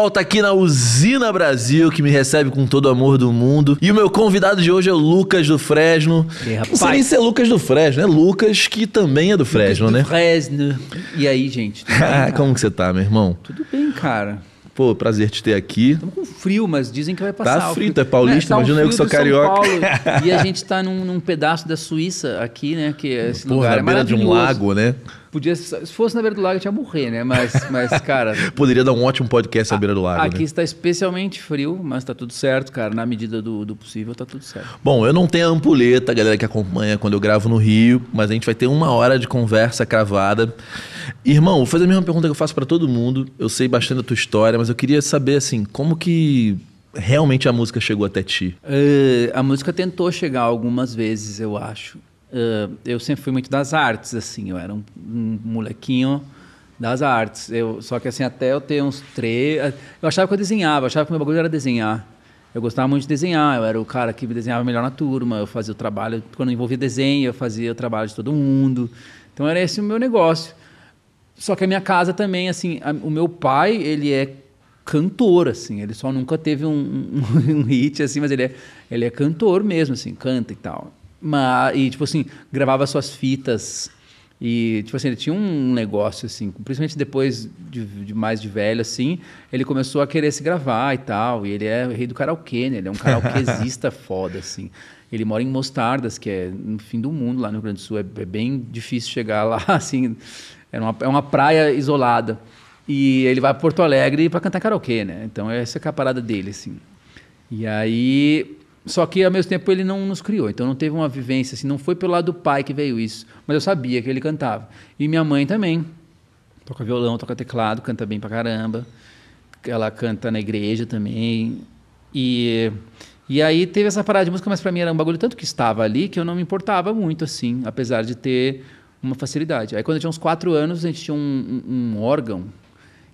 volta aqui na Usina Brasil, que me recebe com todo o amor do mundo. E o meu convidado de hoje é o Lucas do Fresno. É, rapaz. Não sei nem se é Lucas do Fresno, é Lucas que também é do Fresno, Lucas né? Do Fresno. E aí, gente? Bem, ah, Como que você tá, meu irmão? Tudo bem, cara. Pô, prazer te ter aqui. Estamos com frio, mas dizem que vai passar. Tá frio, tu é paulista, né? tá imagina um eu que sou carioca. e a gente tá num, num, pedaço da Suíça aqui, né? Que é esse Porra, lugar na é beira de um lago, né? Podia, se fosse na beira do lago, eu tinha morrer, né? Mas, mas cara. Poderia dar um ótimo podcast na beira do lago. Aqui né? está especialmente frio, mas está tudo certo, cara. Na medida do, do possível, está tudo certo. Bom, eu não tenho a ampuleta, galera que acompanha quando eu gravo no Rio, mas a gente vai ter uma hora de conversa cravada. Irmão, vou fazer a mesma pergunta que eu faço para todo mundo. Eu sei bastante da tua história, mas eu queria saber, assim, como que realmente a música chegou até ti? Uh, a música tentou chegar algumas vezes, eu acho. Uh, eu sempre fui muito das artes, assim. Eu era um, um molequinho das artes. Eu, só que assim, até eu ter uns três... Eu achava que eu desenhava, eu achava que o meu bagulho era desenhar. Eu gostava muito de desenhar, eu era o cara que desenhava melhor na turma, eu fazia o trabalho, quando envolvia desenho, eu fazia o trabalho de todo mundo. Então era esse o meu negócio. Só que a minha casa também, assim, a, o meu pai, ele é cantor, assim, ele só nunca teve um, um, um hit, assim, mas ele é, ele é cantor mesmo, assim, canta e tal. Mas, e, tipo assim, gravava suas fitas. E, tipo assim, ele tinha um negócio, assim, principalmente depois de, de, mais de velho, assim, ele começou a querer se gravar e tal. E ele é rei do karaokê, né? Ele é um karaokezista foda, assim. Ele mora em Mostardas, que é no fim do mundo, lá no Rio Grande do Sul. É, é bem difícil chegar lá, assim. É uma, é uma praia isolada. E ele vai para Porto Alegre para cantar karaokê, né? Então essa é a parada dele, assim. E aí só que ao mesmo tempo ele não nos criou, então não teve uma vivência assim, não foi pelo lado do pai que veio isso, mas eu sabia que ele cantava. E minha mãe também toca violão, toca teclado, canta bem pra caramba. Ela canta na igreja também. E e aí teve essa parada de música, mas para mim era um bagulho tanto que estava ali que eu não me importava muito assim, apesar de ter uma facilidade. Aí quando eu tinha uns quatro anos, a gente tinha um, um, um órgão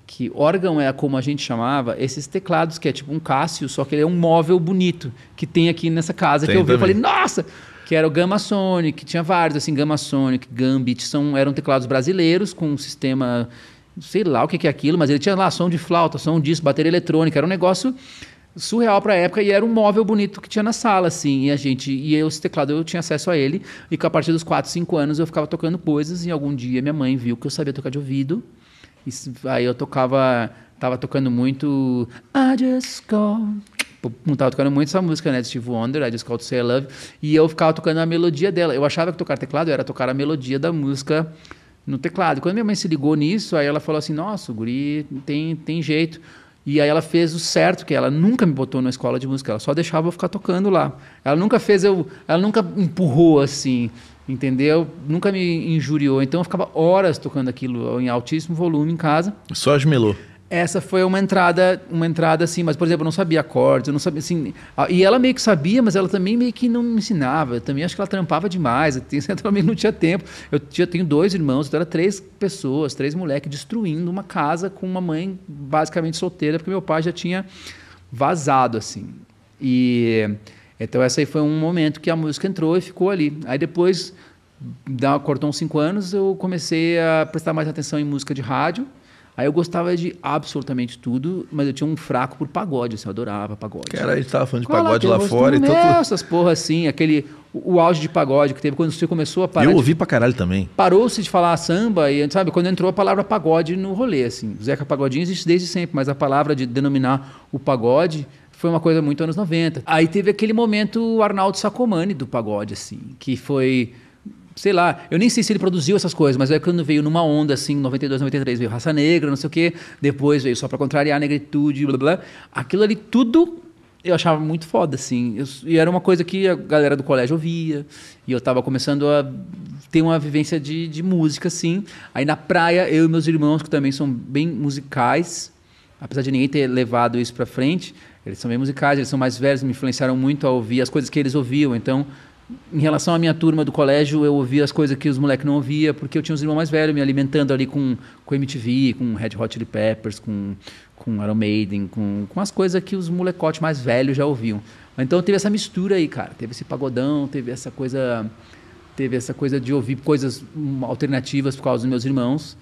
que órgão é como a gente chamava, esses teclados que é tipo um Cássio, só que ele é um móvel bonito que tem aqui nessa casa tem que eu vi, eu falei, nossa, que era o Gamma Sonic, tinha vários assim, Gamma Sonic, Gambit, são eram teclados brasileiros com um sistema sei lá o que é aquilo, mas ele tinha lá som de flauta, som disso, bateria eletrônica, era um negócio surreal para a época e era um móvel bonito que tinha na sala, assim. E a gente, e eu, esse teclado eu tinha acesso a ele. E que a partir dos 4, 5 anos eu ficava tocando coisas. E algum dia minha mãe viu que eu sabia tocar de ouvido aí eu tocava, tava tocando muito I just call. Eu tava tocando muito essa música, né, de Steve Wonder, I Just Call To Say I Love, e eu ficava tocando a melodia dela. Eu achava que tocar teclado era tocar a melodia da música no teclado. Quando minha mãe se ligou nisso, aí ela falou assim, nossa, o guri tem, tem jeito. E aí ela fez o certo, que ela nunca me botou na escola de música, ela só deixava eu ficar tocando lá. Ela nunca fez eu, ela nunca empurrou assim entendeu? Nunca me injuriou. Então eu ficava horas tocando aquilo em altíssimo volume em casa. Só as melô. Essa foi uma entrada, uma entrada assim, mas por exemplo, eu não sabia acordes, eu não sabia assim, e ela meio que sabia, mas ela também meio que não me ensinava. Eu também acho que ela trampava demais, eu também não tinha tempo. Eu tinha, tenho dois irmãos, então era três pessoas, três moleques destruindo uma casa com uma mãe basicamente solteira, porque meu pai já tinha vazado assim. E então, esse aí foi um momento que a música entrou e ficou ali. Aí depois, cortou uns cinco anos, eu comecei a prestar mais atenção em música de rádio. Aí eu gostava de absolutamente tudo, mas eu tinha um fraco por pagode, assim, eu adorava pagode. Cara, a gente tava falando de Qual pagode lá, lá fora e tudo. Então... essas porra assim, aquele. O, o auge de pagode que teve, quando você começou a parar. Eu ouvi de, pra caralho também. Parou-se de falar samba e, sabe, quando entrou a palavra pagode no rolê, assim. O Zeca Pagodinho existe desde sempre, mas a palavra de denominar o pagode foi uma coisa muito anos 90. Aí teve aquele momento o Arnaldo Sacomani do pagode, assim, que foi. Sei lá, eu nem sei se ele produziu essas coisas, mas é quando veio numa onda assim, 92, 93, veio Raça Negra, não sei o quê, depois veio Só para Contrariar a Negritude, blá blá. Aquilo ali tudo eu achava muito foda, assim. Eu, e era uma coisa que a galera do colégio ouvia, e eu tava começando a ter uma vivência de, de música, assim. Aí na praia, eu e meus irmãos, que também são bem musicais, apesar de ninguém ter levado isso pra frente, eles são bem musicais, eles são mais velhos, me influenciaram muito a ouvir as coisas que eles ouviam. Então, em relação à minha turma do colégio, eu ouvia as coisas que os moleques não ouvia, porque eu tinha os irmãos mais velhos me alimentando ali com, com MTV, com Red Hot Chili Peppers, com, com Iron Maiden, com, com as coisas que os molecotes mais velhos já ouviam. Então teve essa mistura aí, cara. Teve esse pagodão, teve essa coisa, teve essa coisa de ouvir coisas alternativas por causa dos meus irmãos.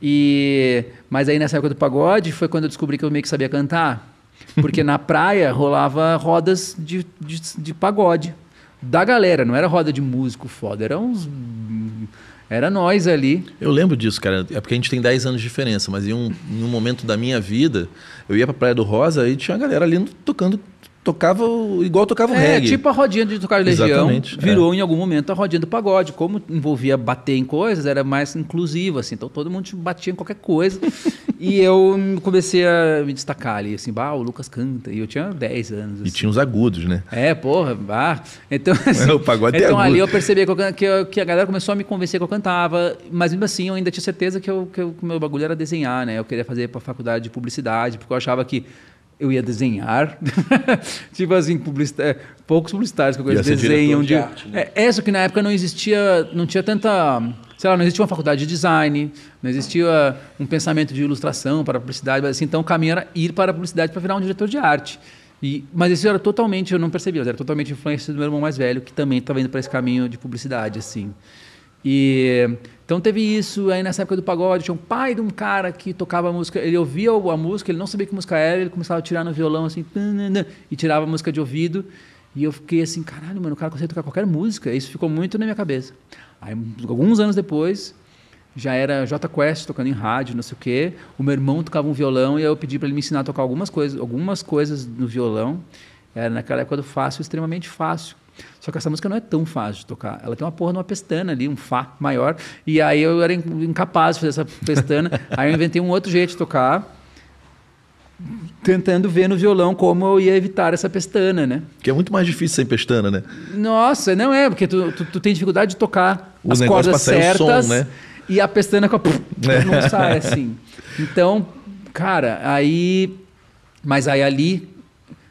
E mas aí nessa época do pagode foi quando eu descobri que eu meio que sabia cantar. Porque na praia rolava rodas de, de, de, pagode. Da galera, não era roda de músico foda, era uns. Era nós ali. Eu lembro disso, cara. É porque a gente tem 10 anos de diferença, mas em um, em um momento da minha vida, eu ia pra Praia do Rosa e tinha a galera ali tocando tocava igual tocava o é, reggae. tipo a rodinha de tocar Legião. Exatamente, é. virou é. em algum momento a rodinha do pagode. Como envolvia bater em coisas, era mais inclusiva, assim. Então todo mundo batia em qualquer coisa. e eu comecei a me destacar ali, assim, bah, o Lucas canta. E eu tinha 10 anos. Assim. E tinha os agudos, né? É, porra, bah. Então, assim, o pagode é então é agudo. ali eu percebi que, eu, que, eu, que, a galera começou a me convencer que eu cantava. Mas mesmo assim, eu ainda tinha certeza que, eu, que, que o meu bagulho era desenhar, né? Eu queria fazer para faculdade de publicidade, porque eu achava que eu ia desenhar. tipo assim, publicita é, poucos publicitários que eu conheço desenham de. de arte, né? é, essa é, que na época não existia, não tinha tanta. Sei lá, não existia uma faculdade de design, não existia um pensamento de ilustração para a publicidade, mas assim, então o caminho era ir para a publicidade para virar um diretor de arte. E, mas isso era totalmente, eu não percebia, era totalmente influência do meu irmão mais velho, que também estava tá indo para esse caminho de publicidade, assim. E então teve isso, aí nessa época do pagode, tinha um pai de um cara que tocava música, ele ouvia a música, ele não sabia que música era, ele começava a tirar no violão assim, e tirava a música de ouvido. E eu fiquei assim, caralho, mano, o cara consegue tocar qualquer música. Isso ficou muito na minha cabeça. Aí, alguns anos depois, já era J Quest tocando em rádio, não sei o quê. O meu irmão tocava um violão e eu pedi para ele me ensinar a tocar algumas coisas, algumas coisas no violão. Era naquela época do fácil, extremamente fácil. Só que essa música não é tão fácil de tocar. Ela tem uma porra numa pestana ali, um Fá maior. E aí eu era incapaz de fazer essa pestana. aí eu inventei um outro jeito de tocar tentando ver no violão como eu ia evitar essa pestana, né? Que é muito mais difícil sem pestana, né? Nossa, não é, porque tu, tu, tu tem dificuldade de tocar o as cordas é certas som, né? e a pestana com a... É. não sai assim. Então, cara, aí... Mas aí ali,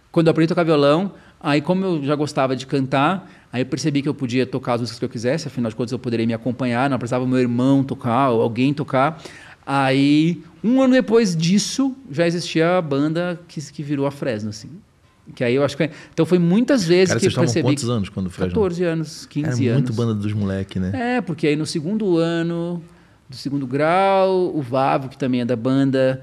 quando eu aprendi a tocar violão, Aí, como eu já gostava de cantar, aí eu percebi que eu podia tocar as músicas que eu quisesse, afinal de contas eu poderia me acompanhar, não precisava meu irmão tocar ou alguém tocar. Aí, um ano depois disso, já existia a banda que, que virou a Fresno, assim. Que aí eu acho que. É, então foi muitas vezes Cara, que vocês eu percebi. quantos anos quando Fresno? 14 anos, 15 Era anos. muito banda dos moleques, né? É, porque aí no segundo ano, do segundo grau, o Vavo, que também é da banda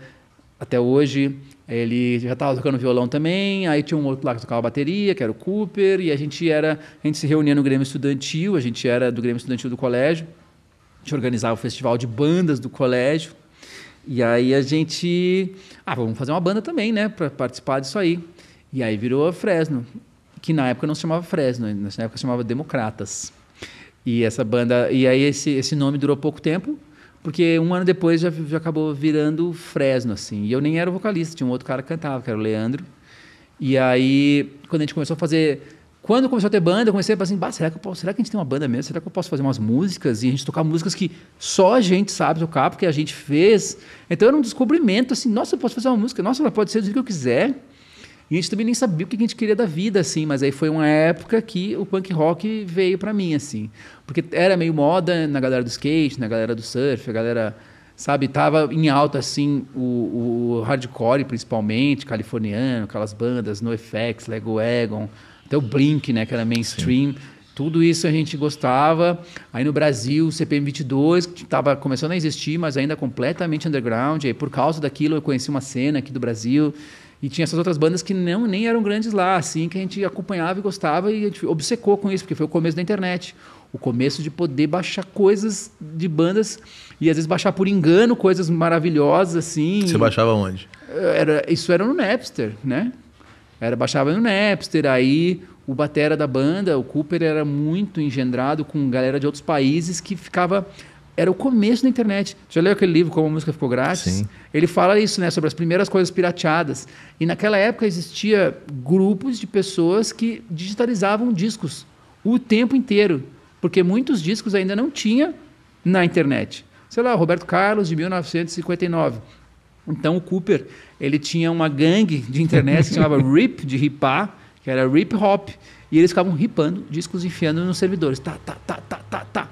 até hoje, ele já estava tocando violão também, aí tinha um outro lá que tocava bateria, que era o Cooper, e a gente era, a gente se reunia no Grêmio Estudantil, a gente era do Grêmio Estudantil do colégio. A gente organizava o festival de bandas do colégio. E aí a gente, ah, vamos fazer uma banda também, né, para participar disso aí. E aí virou a Fresno, que na época não se chamava Fresno, na época se chamava Democratas. E essa banda, e aí esse, esse nome durou pouco tempo. Porque um ano depois já, já acabou virando Fresno, assim. E eu nem era o vocalista, tinha um outro cara que cantava, que era o Leandro. E aí, quando a gente começou a fazer. Quando começou a ter banda, eu comecei a pensar assim: será, que posso, será que a gente tem uma banda mesmo? Será que eu posso fazer umas músicas e a gente tocar músicas que só a gente sabe tocar, porque a gente fez? Então era um descobrimento, assim: nossa, eu posso fazer uma música, nossa, ela pode ser do jeito que eu quiser. E a gente também nem sabia o que a gente queria da vida, assim, mas aí foi uma época que o punk rock veio para mim, assim. Porque era meio moda na galera do skate, na galera do surf, a galera, sabe, tava em alta, assim, o, o hardcore, principalmente, californiano, aquelas bandas, NoFX, Lego Egon, até o Blink, né, que era mainstream. Sim. Tudo isso a gente gostava. Aí no Brasil, o CPM 22 estava começando a existir, mas ainda completamente underground. Aí por causa daquilo eu conheci uma cena aqui do Brasil e tinha essas outras bandas que não nem eram grandes lá, assim, que a gente acompanhava e gostava e a gente obcecou com isso, porque foi o começo da internet. O começo de poder baixar coisas de bandas e às vezes baixar por engano coisas maravilhosas, assim. Você baixava onde? Eh, era, isso era no Napster, né? Era, baixava no Napster, aí o batera da banda, o Cooper, era muito engendrado com galera de outros países que ficava era o começo da internet. Já leu aquele livro Como a Música Ficou Grátis? Sim. Ele fala isso, né? Sobre as primeiras coisas pirateadas. E naquela época existia grupos de pessoas que digitalizavam discos o tempo inteiro. Porque muitos discos ainda não tinha na internet. Sei lá, Roberto Carlos, de 1959. Então o Cooper, ele tinha uma gangue de internet que chamava RIP, de ripar, que era Rip Hop. E eles ficavam ripando discos enfiando nos servidores. Tá, tá, tá, tá, tá, tá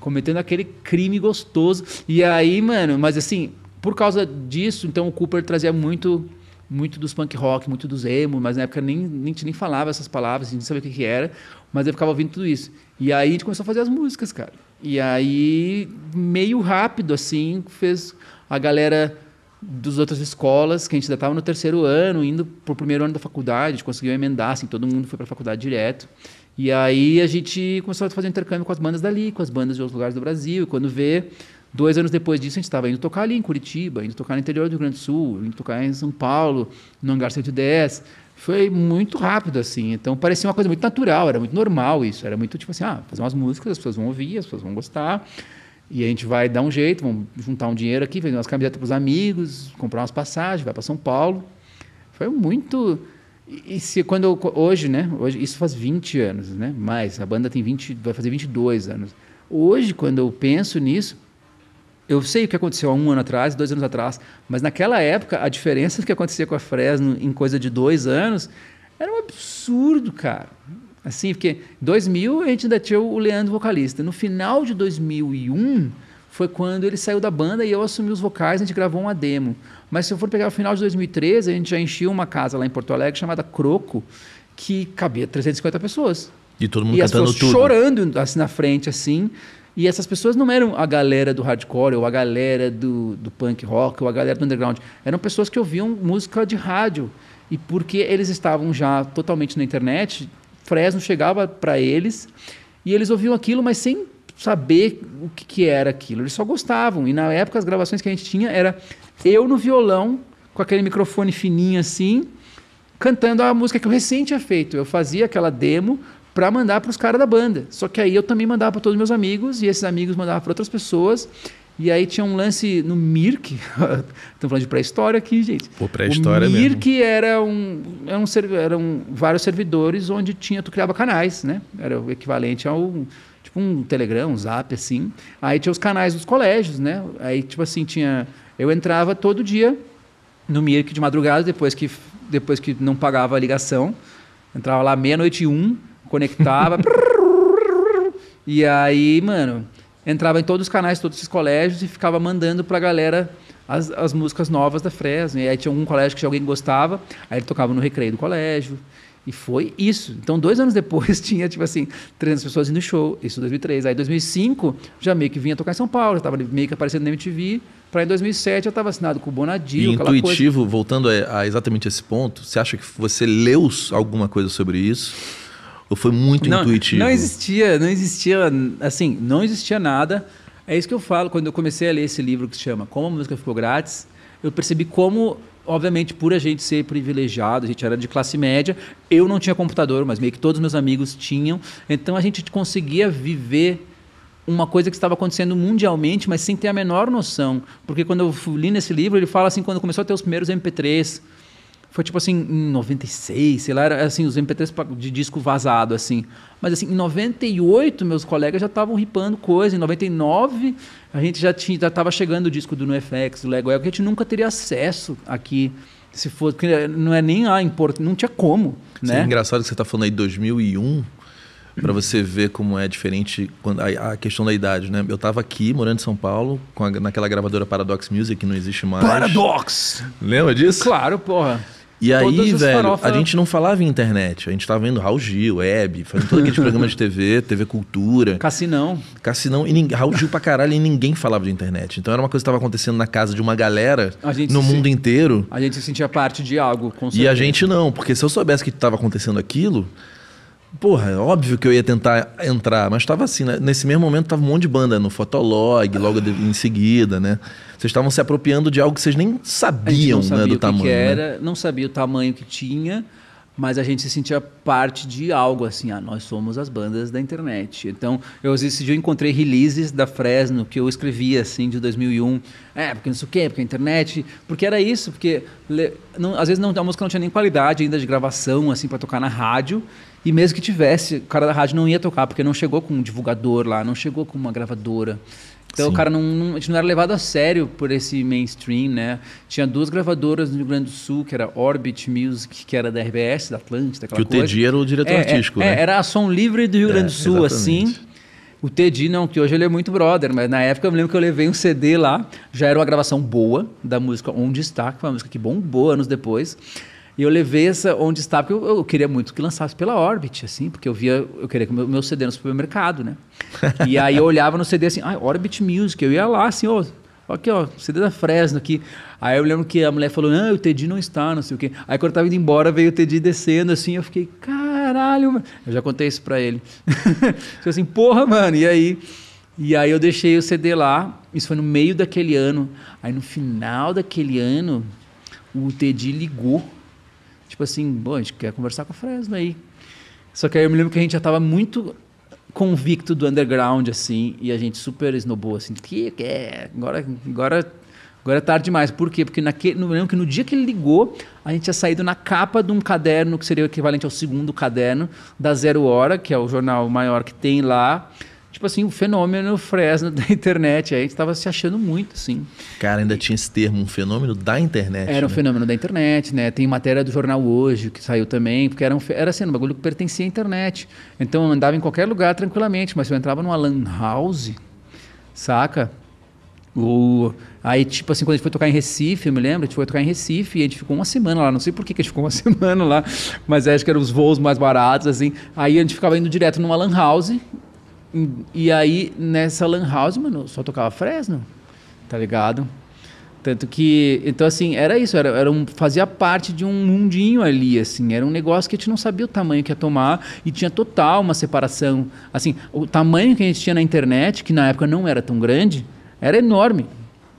cometendo aquele crime gostoso. E aí, mano, mas assim, por causa disso, então o Cooper trazia muito muito dos punk rock, muito dos emo, mas na época nem, nem, nem falava essas palavras, a gente não sabia o que, que era, mas eu ficava ouvindo tudo isso. E aí a gente começou a fazer as músicas, cara. E aí, meio rápido, assim, fez a galera dos outras escolas, que a gente ainda estava no terceiro ano, indo pro primeiro ano da faculdade, a gente conseguiu emendar, assim, todo mundo foi para a faculdade direto. E aí a gente começou a fazer intercâmbio com as bandas dali, com as bandas de outros lugares do Brasil. E quando vê, dois anos depois disso, a gente estava indo tocar ali em Curitiba, indo tocar no interior do Rio Grande do Sul, indo tocar em São Paulo, no Hangar 110. Foi muito rápido, assim. Então parecia uma coisa muito natural, era muito normal isso. Era muito tipo assim: ah, fazer umas músicas, as pessoas vão ouvir, as pessoas vão gostar. E a gente vai dar um jeito, vamos juntar um dinheiro aqui, vender umas camisetas para os amigos, comprar umas passagens, vai para São Paulo. Foi muito e, se quando eu, hoje, né? Hoje isso faz 20 anos, né? Mais, a banda tem 20, vai fazer 22 anos. Hoje, quando eu penso nisso, eu sei o que aconteceu há um ano atrás, dois anos atrás, mas naquela época a diferença que acontecia com a Fresno em coisa de dois anos era um absurdo, cara. Assim, porque em 2000 a gente ainda tinha o Leandro vocalista. No final de 2001 foi quando ele saiu da banda e eu assumi os vocais, a gente gravou uma demo. Mas se eu for pegar o final de 2013, a gente já enchia uma casa lá em Porto Alegre chamada Croco, que cabia 350 pessoas. E todo mundo e cantando as pessoas tudo. chorando assim na frente, assim. E essas pessoas não eram a galera do hardcore, ou a galera do, do punk rock, ou a galera do underground. Eram pessoas que ouviam música de rádio. E porque eles estavam já totalmente na internet, Fresno chegava para eles e eles ouviam aquilo, mas sem saber o que, que, era aquilo. Eles só gostavam. E na época as gravações que a gente tinha era eu no violão, com aquele microfone fininho assim, cantando a música que eu recente tinha feito. Eu fazia aquela demo para mandar para os caras da banda. Só que aí eu também mandava para todos meus amigos e esses amigos mandavam para outras pessoas. E aí tinha um lance no Mirk. Estamos falando de pré-história aqui, gente. Pô, pré-história mesmo. O Mirk mesmo. era um, era um, eram vários servidores onde tinha tu criava canais, né? Era o equivalente ao tipo um Telegram, um Zap assim. Aí tinha os canais dos colégios, né? Aí tipo assim tinha eu entrava todo dia no Mirk de madrugada, depois que, depois que não pagava a ligação. Entrava lá meia-noite e um, conectava. e aí, mano, entrava em todos os canais, todos esses colégios e ficava mandando pra galera as, as músicas novas da Fresno. E aí tinha um colégio que alguém gostava, aí ele tocava no recreio do colégio. E foi isso. Então, dois anos depois, tinha, tipo assim, 300 pessoas indo no show, isso em 2003. Aí, em 2005, já meio que vinha tocar em São Paulo, já estava meio que aparecendo na MTV. Para em 2007, eu estava assinado com o Bonadio, e intuitivo, coisa. voltando a, a, exatamente esse ponto, você acha que você leu alguma coisa sobre isso? Ou foi muito não, intuitivo? Não existia, não existia, assim, não existia nada. É isso que eu falo, quando eu comecei a ler esse livro que se chama Como a Música Ficou Grátis, eu percebi como obviamente, por a gente ser privilegiado, a gente era de classe média, eu não tinha computador, mas meio que todos meus amigos tinham. Então a gente conseguia viver uma coisa que estava acontecendo mundialmente, mas sem ter a menor noção. Porque quando eu li nesse livro, ele fala assim, quando começou a ter os primeiros MP3, foi tipo assim, em 96, sei lá, era assim, os MP3 de disco vazado, assim. Mas assim, em 98, meus colegas já estavam ripando coisa. Em 99, a gente já tinha, já estava chegando o disco do NoFX, do Lego, que a gente nunca teria acesso aqui se fosse, não é nem a importa não tinha como, né? Sim, é engraçado que você está falando aí 2001, para você ver como é diferente quando, a, a, questão da idade, né? Eu estava aqui, morando em São Paulo, a, naquela gravadora Paradox Music, que não existe mais. Paradox! Lembra disso? Claro, porra. E aí, velho, farofa... a gente não falava em internet. A gente tava vendo Raul Gil, Hebe, fazendo todo aquele programa de TV, TV Cultura. Cassinão. Cassinão. E ninguém, Raul Gil pra caralho e ninguém falava de internet. Então era uma coisa que tava acontecendo na casa de uma galera, no mundo se... inteiro. A gente se sentia parte de algo, com certeza. E a gente não, porque se eu soubesse que tava acontecendo aquilo... Porra, é óbvio que eu ia tentar entrar, mas estava assim, né? nesse mesmo momento tava um monte de banda no Fotolog, logo de, em seguida, né? Vocês estavam se apropriando de algo que vocês nem sabiam, sabia né, do tamanho. Que né? era, né? não sabia o tamanho que tinha, mas a gente se sentia parte de algo assim, ah, nós somos as bandas da internet. Então, eu esse dia eu encontrei releases da Fresno que eu escrevia assim de 2001, é, porque não sei o quê, porque a internet, porque era isso, porque não, às vezes não, a música não tinha nem qualidade ainda de gravação assim para tocar na rádio. E mesmo que tivesse, o cara da rádio não ia tocar, porque não chegou com um divulgador lá, não chegou com uma gravadora. Então Sim. o cara não, não, a gente não era levado a sério por esse mainstream, né? Tinha duas gravadoras no Rio Grande do Sul, que era Orbit Music, que era da RBS, da Atlântida, aquela que coisa. Que o Teddy era o diretor é, é, artístico, é, né? era a Som Livre do Rio é, Grande do Sul, exatamente. assim. O Teddy, não, que hoje ele é muito brother, mas na época eu me lembro que eu levei um CD lá, já era uma gravação boa da música Onde Está, que foi uma música que bombou anos depois. E eu levei essa onde estava porque eu, eu, queria muito que lançasse pela Orbit, assim, porque eu via, eu queria que o meu, meu CD no supermercado, né? E aí eu olhava no CD assim, ah, Orbit Music, eu ia lá assim, ó, oh, aqui, ó, CD da Fresno aqui. Aí eu lembro que a mulher falou, não, o Teddy não está, não sei o quê. Aí quando eu tava indo embora, veio o Teddy descendo, assim, eu fiquei, caralho, mano. Eu já contei isso pra ele. Falei assim, porra, mano, e aí? E aí eu deixei o CD lá, isso foi no meio daquele ano. Aí no final daquele ano, o Teddy ligou Tipo assim, bom, a gente quer conversar com a Fresno aí. Só que aí eu me lembro que a gente já estava muito convicto do underground, assim, e a gente super snobou, assim, que, que é, agora, agora, agora é tarde demais. Por quê? Porque naquele, eu lembro que no dia que ele ligou, a gente tinha saído na capa de um caderno, que seria o equivalente ao segundo caderno, da Zero Hora, que é o jornal maior que tem lá, tipo assim, o fenômeno Fresno da internet. Aí a gente estava se achando muito, assim. Cara, ainda e... tinha esse termo, um fenômeno da internet. Era né? um fenômeno da internet, né? Tem matéria do jornal Hoje que saiu também, porque era, um, era assim, um bagulho que pertencia à internet. Então eu andava em qualquer lugar tranquilamente, mas eu entrava numa lan house, saca? Ou, aí, tipo assim, quando a gente foi tocar em Recife, eu me lembro, a gente foi tocar em Recife e a gente ficou uma semana lá. Não sei por que a gente ficou uma semana lá, mas acho que eram os voos mais baratos, assim. Aí a gente ficava indo direto numa lan house e aí, nessa lan house, mano, só tocava Fresno, tá ligado? Tanto que, então assim, era isso, era, era um, fazia parte de um mundinho ali, assim, era um negócio que a gente não sabia o tamanho que ia tomar e tinha total uma separação. Assim, o tamanho que a gente tinha na internet, que na época não era tão grande, era enorme.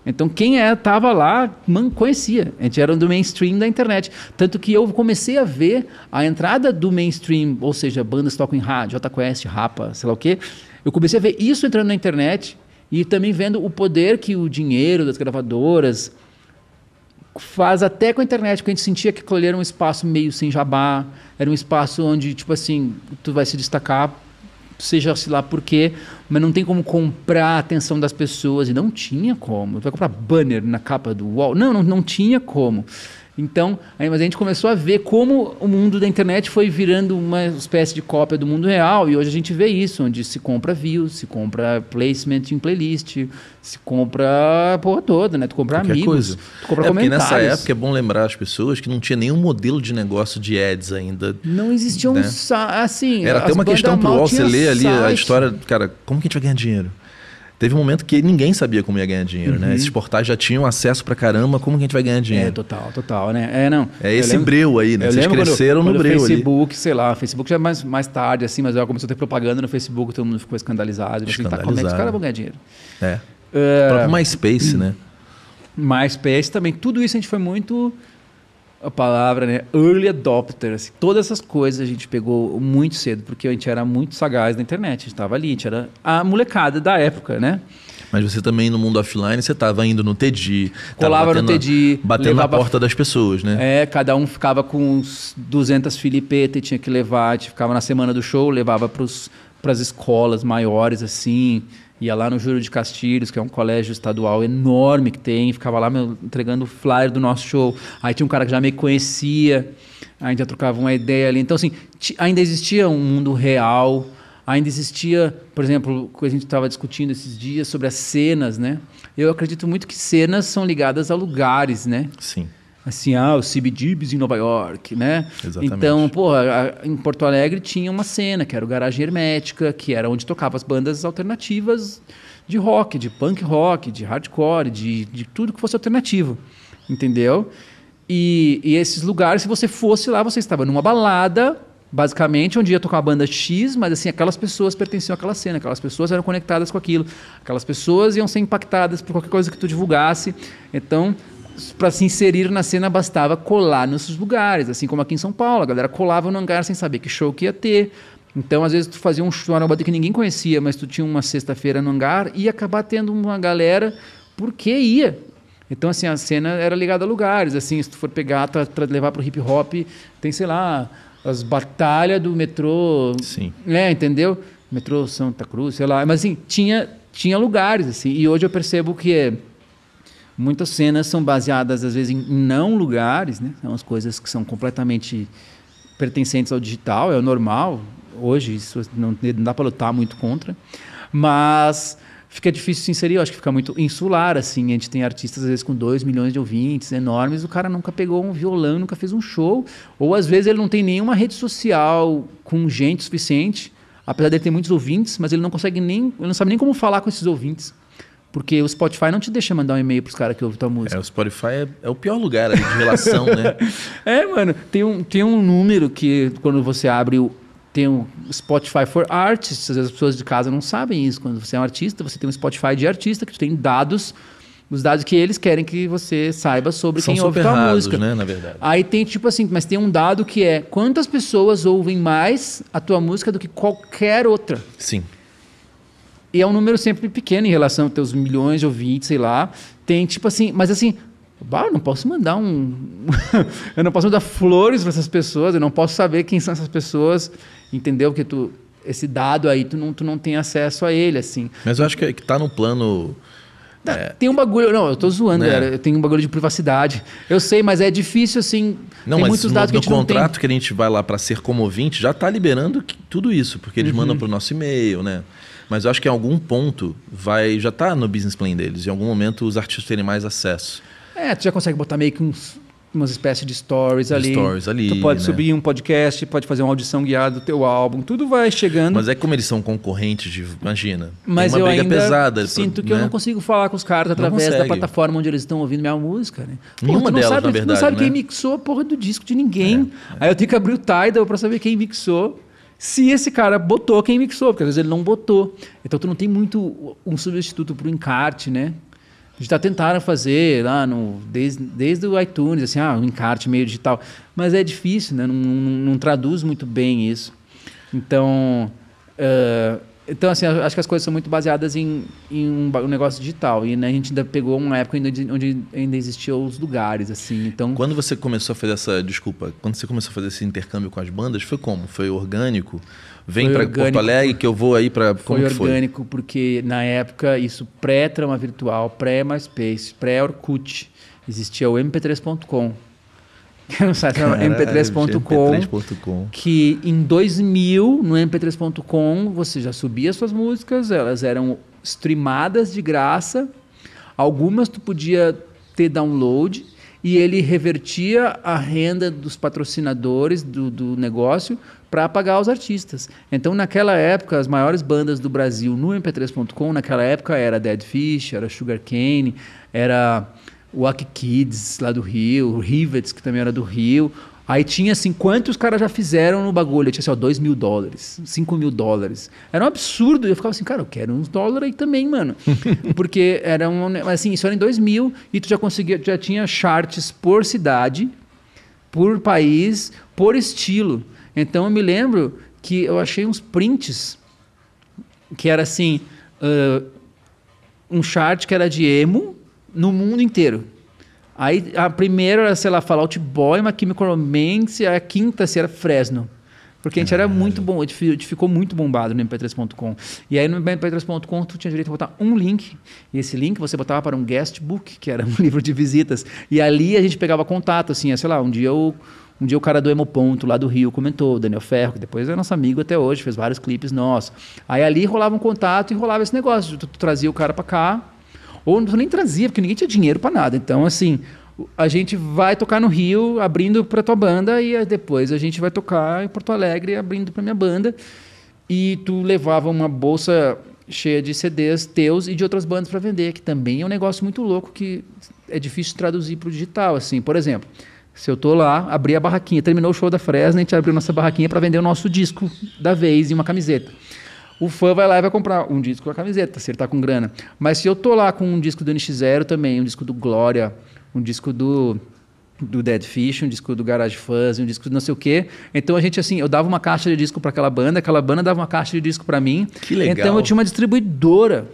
Então quem estava é, lá man, conhecia. A gente era do mainstream da internet. Tanto que eu comecei a ver a entrada do mainstream, ou seja, bandas tocam em rádio, JQuest, Rapa, sei lá o quê. Eu comecei a ver isso entrando na internet e também vendo o poder que o dinheiro das gravadoras faz até com a internet, porque a gente sentia que aquilo era um espaço meio sem jabá, era um espaço onde, tipo assim, tu vai se destacar, seja-se lá por quê, mas não tem como comprar a atenção das pessoas. E não tinha como. vai comprar banner na capa do UOL? Não, não, não tinha como. Então, aí, mas a gente começou a ver como o mundo da internet foi virando uma espécie de cópia do mundo real. E hoje a gente vê isso, onde se compra views, se compra placement em playlist, se compra a porra toda, né? Tu compra Qualquer amigos, coisa. tu compra é comentários. Porque nessa época é bom lembrar as pessoas que não tinha nenhum modelo de negócio de ads ainda. Não existia né? um... Assim, Era até uma questão pro UOL, você ler ali a história, cara, como que a gente vai ganhar dinheiro? Teve um momento que ninguém sabia como ia ganhar dinheiro, né? uhum. né? Esses portais já tinham acesso pra caramba, como que a gente vai ganhar dinheiro? É, total, total, né? É, não. É esse lembro, breu aí, né? Vocês cresceram quando, no quando breu Facebook, ali. sei lá, Facebook já é mais, mais tarde, assim, mas já começou a ter propaganda no Facebook, todo mundo ficou escandalizado. escandalizado. Assim, tá, como é que os caras vão ganhar dinheiro? É. Uh, é. o próprio MySpace, né? MySpace também. Tudo isso a gente foi muito a palavra, né? Early adopter. Assim, todas essas coisas a gente pegou muito cedo, porque a gente era muito sagaz na internet. A gente estava ali, a gente era a molecada da época, né? Mas você também no mundo offline, você estava indo no TD. Colava batendo, no TD. Batendo levava, na porta das pessoas, né? É, cada um ficava com uns 200 filipetas e tinha que levar. A gente ficava na semana do show, levava para as escolas maiores, assim Ia lá no Júlio de Castilhos, que é um colégio estadual enorme que tem, ficava lá meu, entregando o flyer do nosso show. Aí tinha um cara que já me conhecia, ainda trocava uma ideia ali. Então, assim, ainda existia um mundo real, ainda existia, por exemplo, que a gente estava discutindo esses dias sobre as cenas, né? Eu acredito muito que cenas são ligadas a lugares, né? Sim assim, ah, o CBGBs em Nova York, né? Exatamente. Então, porra, em Porto Alegre tinha uma cena, que era o Garagem Hermética, que era onde tocava as bandas alternativas de rock, de punk rock, de hardcore, de, de tudo que fosse alternativo, entendeu? E, e esses lugares, se você fosse lá, você estava numa balada, basicamente, onde ia tocar a banda X, mas assim, aquelas pessoas pertenciam àquela cena, aquelas pessoas eram conectadas com aquilo, aquelas pessoas iam ser impactadas por qualquer coisa que tu divulgasse. Então, para se inserir na cena bastava colar nesses lugares, assim como aqui em São Paulo, a galera colava no hangar sem saber que show que ia ter. Então, às vezes, tu fazia um show na banda que ninguém conhecia, mas tu tinha uma sexta-feira no hangar e ia acabar tendo uma galera porque ia. Então, assim, a cena era ligada a lugares. Assim, se tu for pegar, para levar para o hip hop, tem, sei lá, as batalhas do metrô. Sim. Né, entendeu? Metrô Santa Cruz, sei lá. Mas, assim, tinha, tinha lugares, assim. E hoje eu percebo que é Muitas cenas são baseadas, às vezes, em não lugares, né? São as coisas que são completamente pertencentes ao digital, é o normal. Hoje, isso não, não dá para lutar muito contra. Mas fica difícil se inserir, eu acho que fica muito insular, assim. A gente tem artistas, às vezes, com 2 milhões de ouvintes enormes, o cara nunca pegou um violão, nunca fez um show. Ou, às vezes, ele não tem nenhuma rede social com gente suficiente, apesar de ter muitos ouvintes, mas ele não consegue nem, ele não sabe nem como falar com esses ouvintes. Porque o Spotify não te deixa mandar um e-mail pros caras que ouvem tua música. É, o Spotify é, é o pior lugar de relação, né? É, mano. Tem um, tem um número que quando você abre o. Tem um Spotify for Artists. As pessoas de casa não sabem isso. Quando você é um artista, você tem um Spotify de artista que tem dados. Os dados que eles querem que você saiba sobre São quem ouve tua rasos, música. né, na verdade. Aí tem tipo assim, mas tem um dado que é quantas pessoas ouvem mais a tua música do que qualquer outra. Sim. E é um número sempre pequeno em relação aos teus milhões de ouvintes, sei lá. Tem tipo assim, mas assim, bah, eu não posso mandar um. eu não posso mandar flores para essas pessoas, eu não posso saber quem são essas pessoas, entendeu? Que tu. Esse dado aí, tu não, tu não tem acesso a ele, assim. Mas eu acho que, é que tá no plano. Tá, é. Tem um bagulho. Não, eu tô zoando, né? Eu tenho um bagulho de privacidade. Eu sei, mas é difícil, assim. Não, tem mas muitos dados no, que no contrato que a gente vai lá para ser como ouvinte, já tá liberando que, tudo isso, porque eles uhum. mandam pro nosso e-mail, né? Mas eu acho que em algum ponto vai já está no business plan deles. Em algum momento os artistas terem mais acesso. É, tu já consegue botar meio que uns umas espécies de stories ali. Stories ali. Tu pode né? subir um podcast, pode fazer uma audição guiada do teu álbum, tudo vai chegando. Mas é como eles são concorrentes de, imagina. Mas uma eu briga ainda pesada. Sinto que né? eu não né? consigo falar com os caras através da plataforma onde eles estão ouvindo minha música, né? Nenhuma delas, sabe, na verdade, não sabe né? quem mixou a porra do disco de ninguém. É, é. Aí eu tenho que abrir o Tidal para saber quem mixou se esse cara botou quem mixou, porque às vezes ele não botou. Então tu não tem muito um substituto para o encarte, né? A gente tá tentando fazer lá no, desde, desde o iTunes, assim, ah, um encarte meio digital. Mas é difícil, né? Não, não, não traduz muito bem isso. Então, uh, então, assim, acho que as coisas são muito baseadas em, em um, um, negócio digital. E né, a gente ainda pegou uma época onde, onde ainda existiam os lugares, assim. Então... Quando você começou a fazer essa... Desculpa. Quando você começou a fazer esse intercâmbio com as bandas, foi como? Foi orgânico? Vem para Porto Alegre que eu vou aí para... Foi orgânico foi? porque, na época, isso pré-trama virtual, pré-MySpace, pré-Orkut. Existia o mp3.com no site mp3.com, mp3 que em 2000, no mp3.com, você já subia suas músicas, elas eram streamadas de graça, algumas tu podia ter download, e ele revertia a renda dos patrocinadores do, do negócio para pagar os artistas. Então, naquela época, as maiores bandas do Brasil no mp3.com, naquela época era Dead Fish, era Sugar Cane, era o Aki Kids lá do Rio, o Rivets, que também era do Rio. Aí tinha assim, quantos caras já fizeram no bagulho? Eu tinha assim, ó, 2 mil dólares, 5 mil dólares. Era um absurdo. Eu ficava assim, cara, eu quero uns dólares aí também, mano. Porque era um. Assim, isso era em 2000 e tu já conseguia, já tinha charts por cidade, por país, por estilo. Então eu me lembro que eu achei uns prints que era assim. Uh, um chart que era de emo, no mundo inteiro. Aí a primeira era, sei lá, Fallout Boy, uma Chemical Romance, a quinta se era Fresno. Porque a gente era muito bom, a gente ficou muito bombado no mp3.com. E aí no mp3.com tu tinha direito a botar um link, e esse link você botava para um guestbook, que era um livro de visitas. E ali a gente pegava contato, assim, é, sei lá, um dia eu, um dia o cara do Hemoponto lá do Rio comentou, o Daniel Ferro, que depois é nosso amigo até hoje, fez vários clipes nossos. Aí ali rolava um contato e rolava esse negócio, tu, tu trazia o cara para cá, ou nem trazia, porque ninguém tinha dinheiro para nada. Então, assim, a gente vai tocar no Rio abrindo para tua banda e depois a gente vai tocar em Porto Alegre abrindo para minha banda. E tu levava uma bolsa cheia de CDs teus e de outras bandas para vender, que também é um negócio muito louco que é difícil traduzir para o digital, assim. Por exemplo, se eu tô lá, abri a barraquinha, terminou o show da Fresno, a gente abriu nossa barraquinha para vender o nosso disco da vez e uma camiseta. O fã vai lá e vai comprar um disco com a camiseta, se ele tá com grana. Mas se eu tô lá com um disco do NX0 também, um disco do Glória, um disco do do Dead Fish, um disco do Garage Fuzz, um disco do não sei o quê. Então a gente assim, eu dava uma caixa de disco para aquela banda, aquela banda dava uma caixa de disco para mim. Que legal. Então eu tinha uma distribuidora.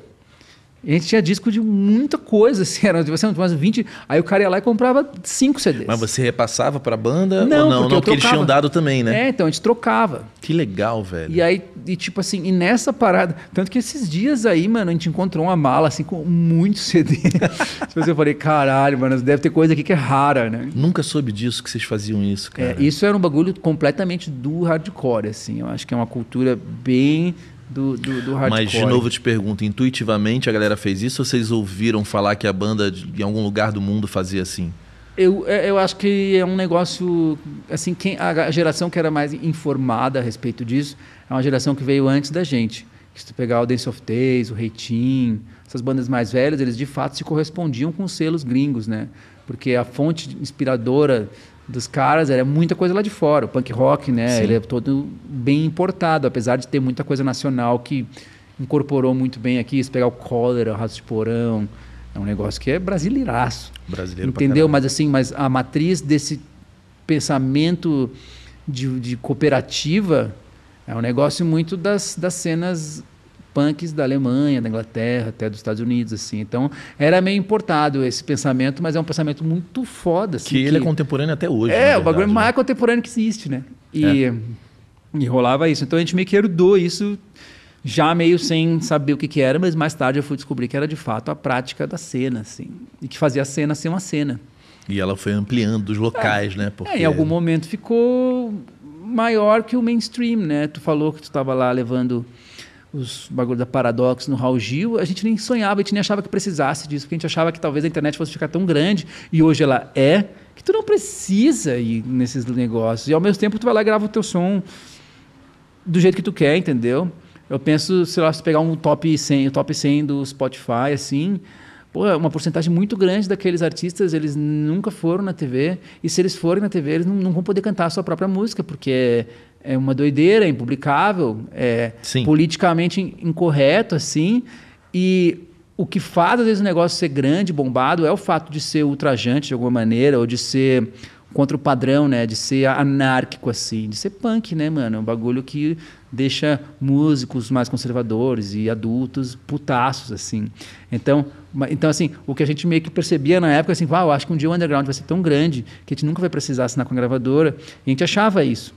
A gente tinha disco de muita coisa, assim, era tipo assim, umas 20. Aí o cara ia lá e comprava cinco CDs. Mas você repassava a banda não, ou não? Porque não, porque eles tinham dado também, né? É, então a gente trocava. Que legal, velho. E aí e tipo assim, e nessa parada. Tanto que esses dias aí, mano, a gente encontrou uma mala assim com muito CD. Tipo assim, eu falei, caralho, mano, deve ter coisa aqui que é rara, né? Nunca soube disso que vocês faziam isso, é, cara. É, isso era um bagulho completamente do hardcore, assim. Eu acho que é uma cultura bem do, do, do, hardcore. Mas, de novo, eu te pergunto: intuitivamente a galera fez isso ou vocês ouviram falar que a banda em algum lugar do mundo fazia assim? Eu, é, eu acho que é um negócio. Assim, quem, a geração que era mais informada a respeito disso é uma geração que veio antes da gente. Que se tu pegar o Dance of Days, o Reitinho, essas bandas mais velhas, eles de fato se correspondiam com os selos gringos, né? Porque a fonte inspiradora dos caras era muita coisa lá de fora. O punk rock, né? Sim. Ele é todo bem importado, apesar de ter muita coisa nacional que incorporou muito bem aqui. Se pegar o Cólera, o Ratos de Porão, é um negócio que é brasileiraço. Brasileiro Entendeu? Mas assim, mas a matriz desse pensamento de, de cooperativa é um negócio muito das, das cenas punks da Alemanha, da Inglaterra, até dos Estados Unidos, assim. Então, era meio importado esse pensamento, mas é um pensamento muito foda. Assim, que, que ele é contemporâneo até hoje. É, o bagulho mais né? contemporâneo que existe, né? E, é. e rolava isso. Então, a gente meio que herdou isso já meio sem saber o que, que, era, mas mais tarde eu fui descobrir que era de fato a prática da cena, assim, e que fazia a cena ser uma cena. E ela foi ampliando os locais, né? é, né? Porque... É, em algum momento ficou maior que o mainstream, né? Tu falou que tu estava lá levando os bagulho da Paradox no Raul Gil, a gente nem sonhava, a gente nem achava que precisasse disso, porque a gente achava que talvez a internet fosse ficar tão grande, e hoje ela é, que tu não precisa ir nesses negócios. E ao mesmo tempo tu vai lá e grava o teu som do jeito que tu quer, entendeu? Eu penso, sei lá, se pegar um top 100, o top 100 do Spotify, assim, pô, é uma porcentagem muito grande daqueles artistas, eles nunca foram na TV, e se eles forem na TV, eles não, não vão poder cantar a sua própria música, porque é, é uma doideira, é impublicável, é Sim. politicamente incorreto, assim, e o que faz, às vezes, o negócio ser grande, bombado, é o fato de ser ultrajante de alguma maneira, ou de ser contra o padrão, né? De ser anárquico, assim, de ser punk, né, mano? É um bagulho que deixa músicos mais conservadores e adultos putaços, assim. Então, então, assim, o que a gente meio que percebia na época, assim, uau, acho que um dia o underground vai ser tão grande que a gente nunca vai precisar assinar com a gravadora. E a gente achava isso.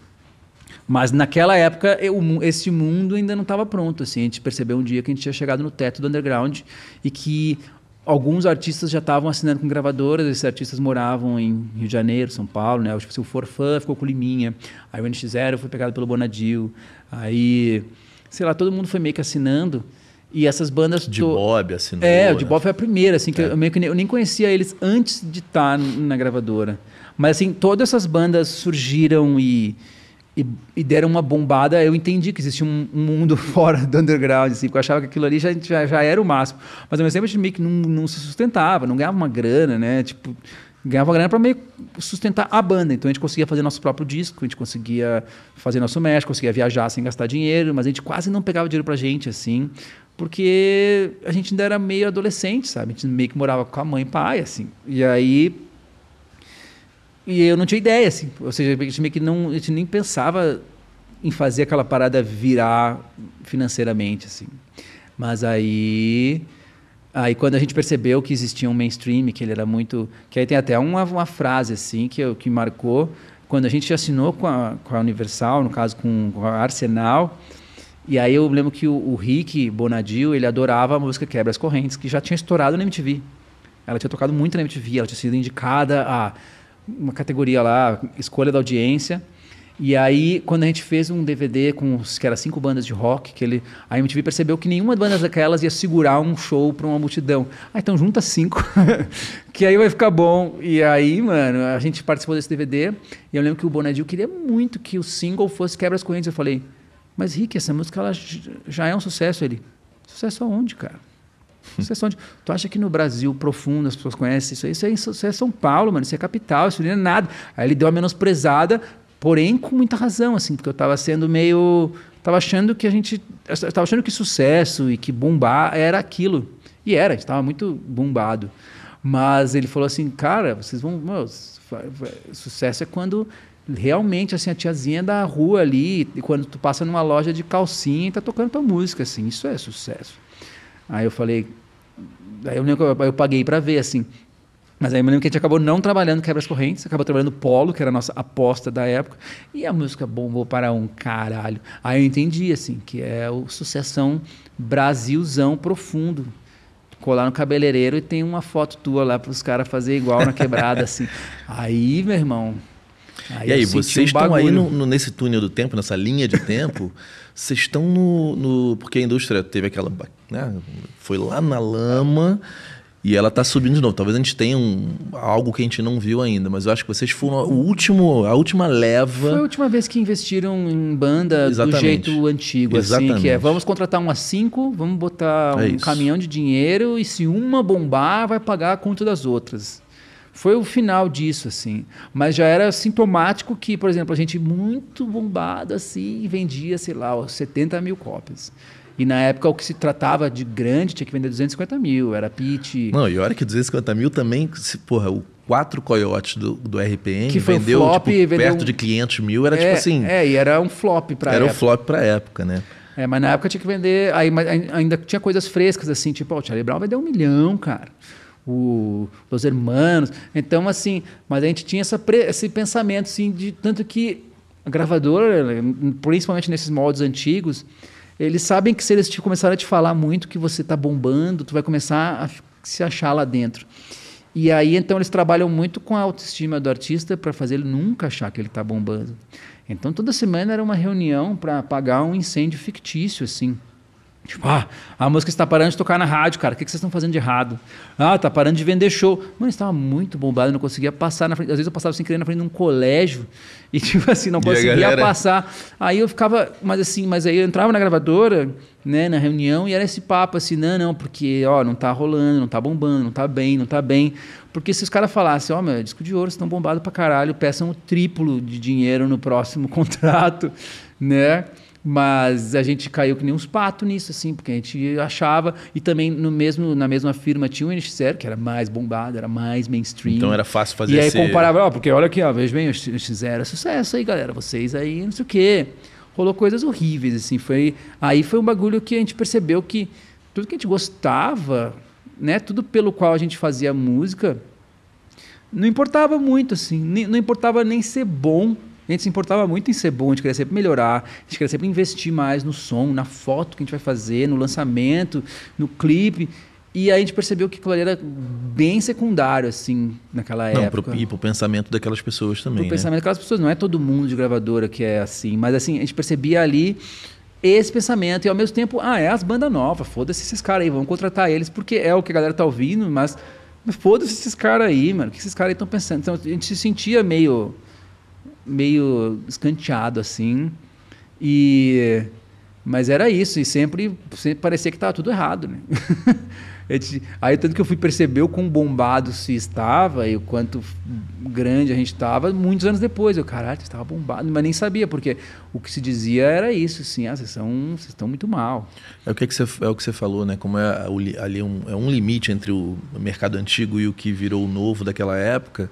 Mas naquela época, eu, esse mundo ainda não estava pronto. Assim. A gente percebeu um dia que a gente tinha chegado no teto do underground e que alguns artistas já estavam assinando com gravadoras. Esses artistas moravam em Rio de Janeiro, São Paulo. Né? Tipo, se o Forfã ficou com o Liminha. Aí o NX0 foi pegado pelo Bonadil. Aí, sei lá, todo mundo foi meio que assinando. E essas bandas. De Bob assim É, o de né? Bob foi a primeira, assim, que é. eu, meio que nem, eu nem conhecia eles antes de estar tá na gravadora. Mas, assim, todas essas bandas surgiram e, e, e deram uma bombada. Eu entendi que existia um, um, mundo fora do underground, assim, porque eu achava que aquilo ali já, já, já era o máximo. Mas ao mesmo tempo, a gente meio que não, não se sustentava, não ganhava uma grana, né? Tipo ganhava grana para meio sustentar a banda. Então a gente conseguia fazer nosso próprio disco, a gente conseguia fazer nosso mesh, conseguia viajar sem gastar dinheiro, mas a gente quase não pegava dinheiro pra gente, assim porque a gente ainda era meio adolescente, sabe? A gente meio que morava com a mãe e pai, assim. E aí. E eu não tinha ideia, assim. Ou seja, a gente meio que não. A gente nem pensava em fazer aquela parada virar financeiramente, assim. Mas aí. Aí quando a gente percebeu que existia um mainstream, que ele era muito. Que aí tem até uma, uma frase, assim, que, que marcou. Quando a gente assinou com a, com a Universal, no caso com, com a Arsenal e aí eu lembro que o, o Rick Bonadio, ele adorava a música Quebra as Correntes, que já tinha estourado na MTV. Ela tinha tocado muito na MTV, ela tinha sido indicada a uma categoria lá, escolha da audiência. E aí, quando a gente fez um DVD com os, que era cinco bandas de rock, que ele, a MTV percebeu que nenhuma bandas daquelas ia segurar um show para uma multidão. Ah, então junta cinco, que aí vai ficar bom. E aí, mano, a gente participou desse DVD. E eu lembro que o Bonadil queria muito que o single fosse Quebra as Correntes. Eu falei, mas, Rick, essa música ela já é um sucesso. Ele, sucesso aonde, cara? Sucesso onde? Tu acha que no Brasil profundo as pessoas conhecem isso aí? Isso, é, isso é São Paulo, mano. Isso é capital, isso não é nada. Aí ele deu a menosprezada, porém com muita razão, assim, porque eu tava sendo meio. Tava achando que a gente. Eu tava achando que sucesso e que bombar era aquilo. E era, a gente tava muito bombado. Mas ele falou assim, cara, vocês vão. Meu, sucesso é quando realmente assim a tiazinha é da rua ali, quando tu passa numa loja de calcinha e tá tocando tua música assim, isso é sucesso. Aí eu falei, aí eu lembro que eu, eu paguei para ver assim. Mas aí eu lembro que a gente acabou não trabalhando quebras correntes, acabou trabalhando polo, que era a nossa aposta da época, e a música bombou para um caralho. Aí eu entendi assim, que é o sucessão Brasilzão profundo colar no cabeleireiro e tem uma foto tua lá para os caras fazer igual na quebrada, assim. Aí, meu irmão, Aí e aí, vocês um estão aí no, no, nesse túnel do tempo, nessa linha de tempo, vocês estão no, no, Porque a indústria teve aquela. Né, foi lá na lama. E ela está subindo de novo. Talvez a gente tenha um, algo que a gente não viu ainda, mas eu acho que vocês foram o último, a última leva. Foi a última vez que investiram em banda Exatamente. do jeito antigo, Exatamente. assim, que é vamos contratar umas cinco, vamos botar é um caminhão de dinheiro e se uma bombar, vai pagar a conta das outras. Foi o final disso, assim. Mas já era sintomático que, por exemplo, a gente muito bombado, assim, vendia, sei lá, 70 mil cópias. E na época o que se tratava de grande tinha que vender 250 mil, era pitch. Não, e olha que 250 mil também, se, porra, o quatro coiotes do, do RPM que vendeu, flop, tipo, vendeu, perto de 500 mil, era tipo é, tipo assim. É, e era um flop pra era época. Era um flop pra época, né? É, mas na época tinha que vender. Aí ainda tinha coisas frescas, assim, tipo, ó, oh, o Charlie Brown vai dar um milhão, cara o irmãos, Então, assim, mas a gente tinha essa, esse pensamento, assim, de tanto que a gravadora, principalmente nesses moldes antigos, eles sabem que se eles te começarem a te falar muito que você está bombando, tu vai começar a se achar lá dentro. E aí, então, eles trabalham muito com a autoestima do artista para fazer ele nunca achar que ele está bombando. Então, toda semana era uma reunião para apagar um incêndio fictício, assim. Tipo, ah, a música está parando de tocar na rádio, cara. O que, vocês estão fazendo de errado? Ah, está parando de vender show. Mano, estava muito bombado, não conseguia passar na frente. Às vezes eu passava sem querer na frente de um colégio e, tipo assim, não conseguia galera... passar. Aí eu ficava, mas assim, mas aí eu entrava na gravadora, né, na reunião e era esse papo assim, não, não, porque, ó, não tá rolando, não tá bombando, não tá bem, não tá bem. Porque se os caras falassem, ó, oh, meu, disco de ouro, vocês estão bombados pra caralho, peçam o triplo de dinheiro no próximo contrato, né? Mas a gente caiu que nem uns patos nisso, assim, porque a gente achava. E também no mesmo, na mesma firma tinha o NX0, que era mais bombado, era mais mainstream. Então era fácil fazer E aí esse... comparava, ó, porque olha aqui, ó, veja bem, o NX0 é sucesso aí, galera. Vocês aí, não sei o quê. Rolou coisas horríveis, assim. Foi, aí foi um bagulho que a gente percebeu que tudo que a gente gostava, né, tudo pelo qual a gente fazia música, não importava muito, assim. Não importava nem ser bom a gente se importava muito em ser bom, a gente queria sempre melhorar, a gente queria sempre investir mais no som, na foto que a gente vai fazer, no lançamento, no clipe. E aí a gente percebeu que aquilo ali era bem secundário, assim, naquela não, época. Pro, e pro pensamento daquelas pessoas também. Pro né? pensamento daquelas pessoas. Não é todo mundo de gravadora que é assim, mas assim, a gente percebia ali esse pensamento e ao mesmo tempo, ah, é as bandas novas, foda-se esses caras aí, vamos contratar eles porque é o que a galera tá ouvindo, mas foda-se esses caras aí, mano, o que esses caras aí estão pensando? Então a gente se sentia meio meio escanteado assim. E mas era isso e sempre, sempre parecia que estava tudo errado, né? Aí tanto que eu fui perceber o quão bombado se estava e o quanto grande a gente estava muitos anos depois. Eu, caralho, estava bombado, mas nem sabia, porque o que se dizia era isso, assim, ah, vocês, são, vocês estão muito mal. É o que, é que, você, é o que você falou, né? Como é ali um, é um limite entre o mercado antigo e o que virou novo daquela época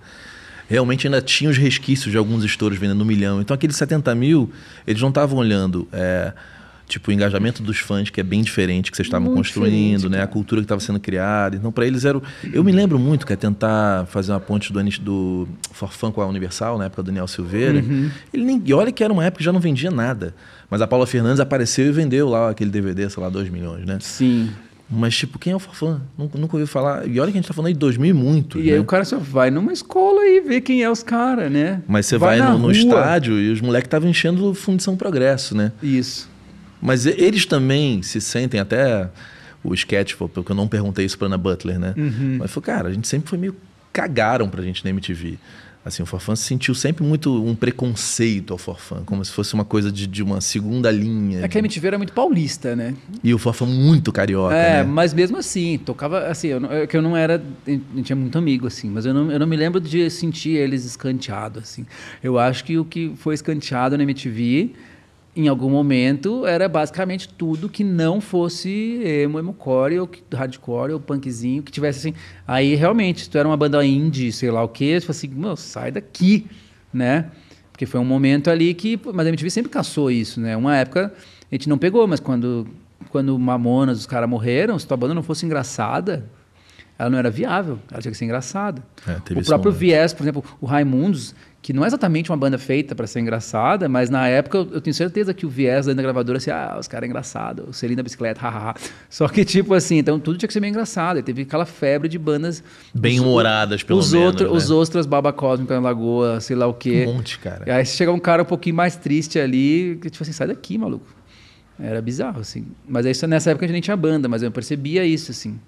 realmente ainda tinha os resquícios de alguns estouros vendendo um milhão. Então aqueles 70 mil, eles não estavam olhando. É, tipo, o engajamento dos fãs, que é bem diferente que vocês estavam construindo, né? A cultura que estava sendo criada. Então, para eles era. Eu me lembro muito que é tentar fazer uma ponte do, do Forfã com a Universal, na época do Daniel Silveira. Uhum. Ele nem... E olha que era uma época que já não vendia nada. Mas a Paula Fernandes apareceu e vendeu lá aquele DVD, sei lá, 2 milhões, né? Sim. Mas, tipo, quem é o Farfã? Nunca, nunca falar. E olha que a gente tá falando aí de 2000 e muito. E né? aí o cara só vai numa escola e vê quem é os caras, né? Mas você vai, vai no, no estádio e os moleques estavam enchendo Fundição Progresso, né? Isso. Mas eles também se sentem até. O sketch, porque eu não perguntei isso pra Ana Butler, né? Uhum. Mas falou, cara, a gente sempre foi meio. cagaram pra gente na MTV. Assim, o Forfã sentiu sempre muito um preconceito ao Forfã, como se fosse uma coisa de, de uma segunda linha. É que a MTV era muito paulista, né? E o Forfã muito carioca. É, né? mas mesmo assim, tocava assim, eu, eu, é que eu não era, não tinha muito amigo assim, mas eu não, eu não me lembro de sentir eles escanteado assim. Eu acho que o que foi escanteado na MTV em algum momento, era basicamente tudo que não fosse emo, core ou hardcore, ou punkzinho, que tivesse assim. Aí, realmente, se tu era uma banda indie, sei lá o quê, falou assim, meu, sai daqui, né? Porque foi um momento ali que. Mas a MTV sempre caçou isso, né? Uma época a gente não pegou, mas quando, quando Mamonas, os caras morreram, se tua banda não fosse engraçada, ela não era viável, ela tinha que ser engraçada. É, o próprio viés, por exemplo, o Raimundos, que não é exatamente uma banda feita para ser engraçada, mas na época eu, eu, tenho certeza que o viés da gravadora é assim, ah, os caras é engraçado, o Celina bicicleta, hahaha. Só que tipo assim, então tudo tinha que ser meio engraçado. E teve aquela febre de bandas bem humoradas, pelo os menos, outro, né? os outros, Baba Cósmica na Lagoa, sei lá o quê. Um monte, cara. E aí chega um cara um pouquinho mais triste ali, que tipo assim, sai daqui, maluco. Era bizarro assim. Mas é isso nessa época a gente nem tinha banda, mas eu percebia isso assim.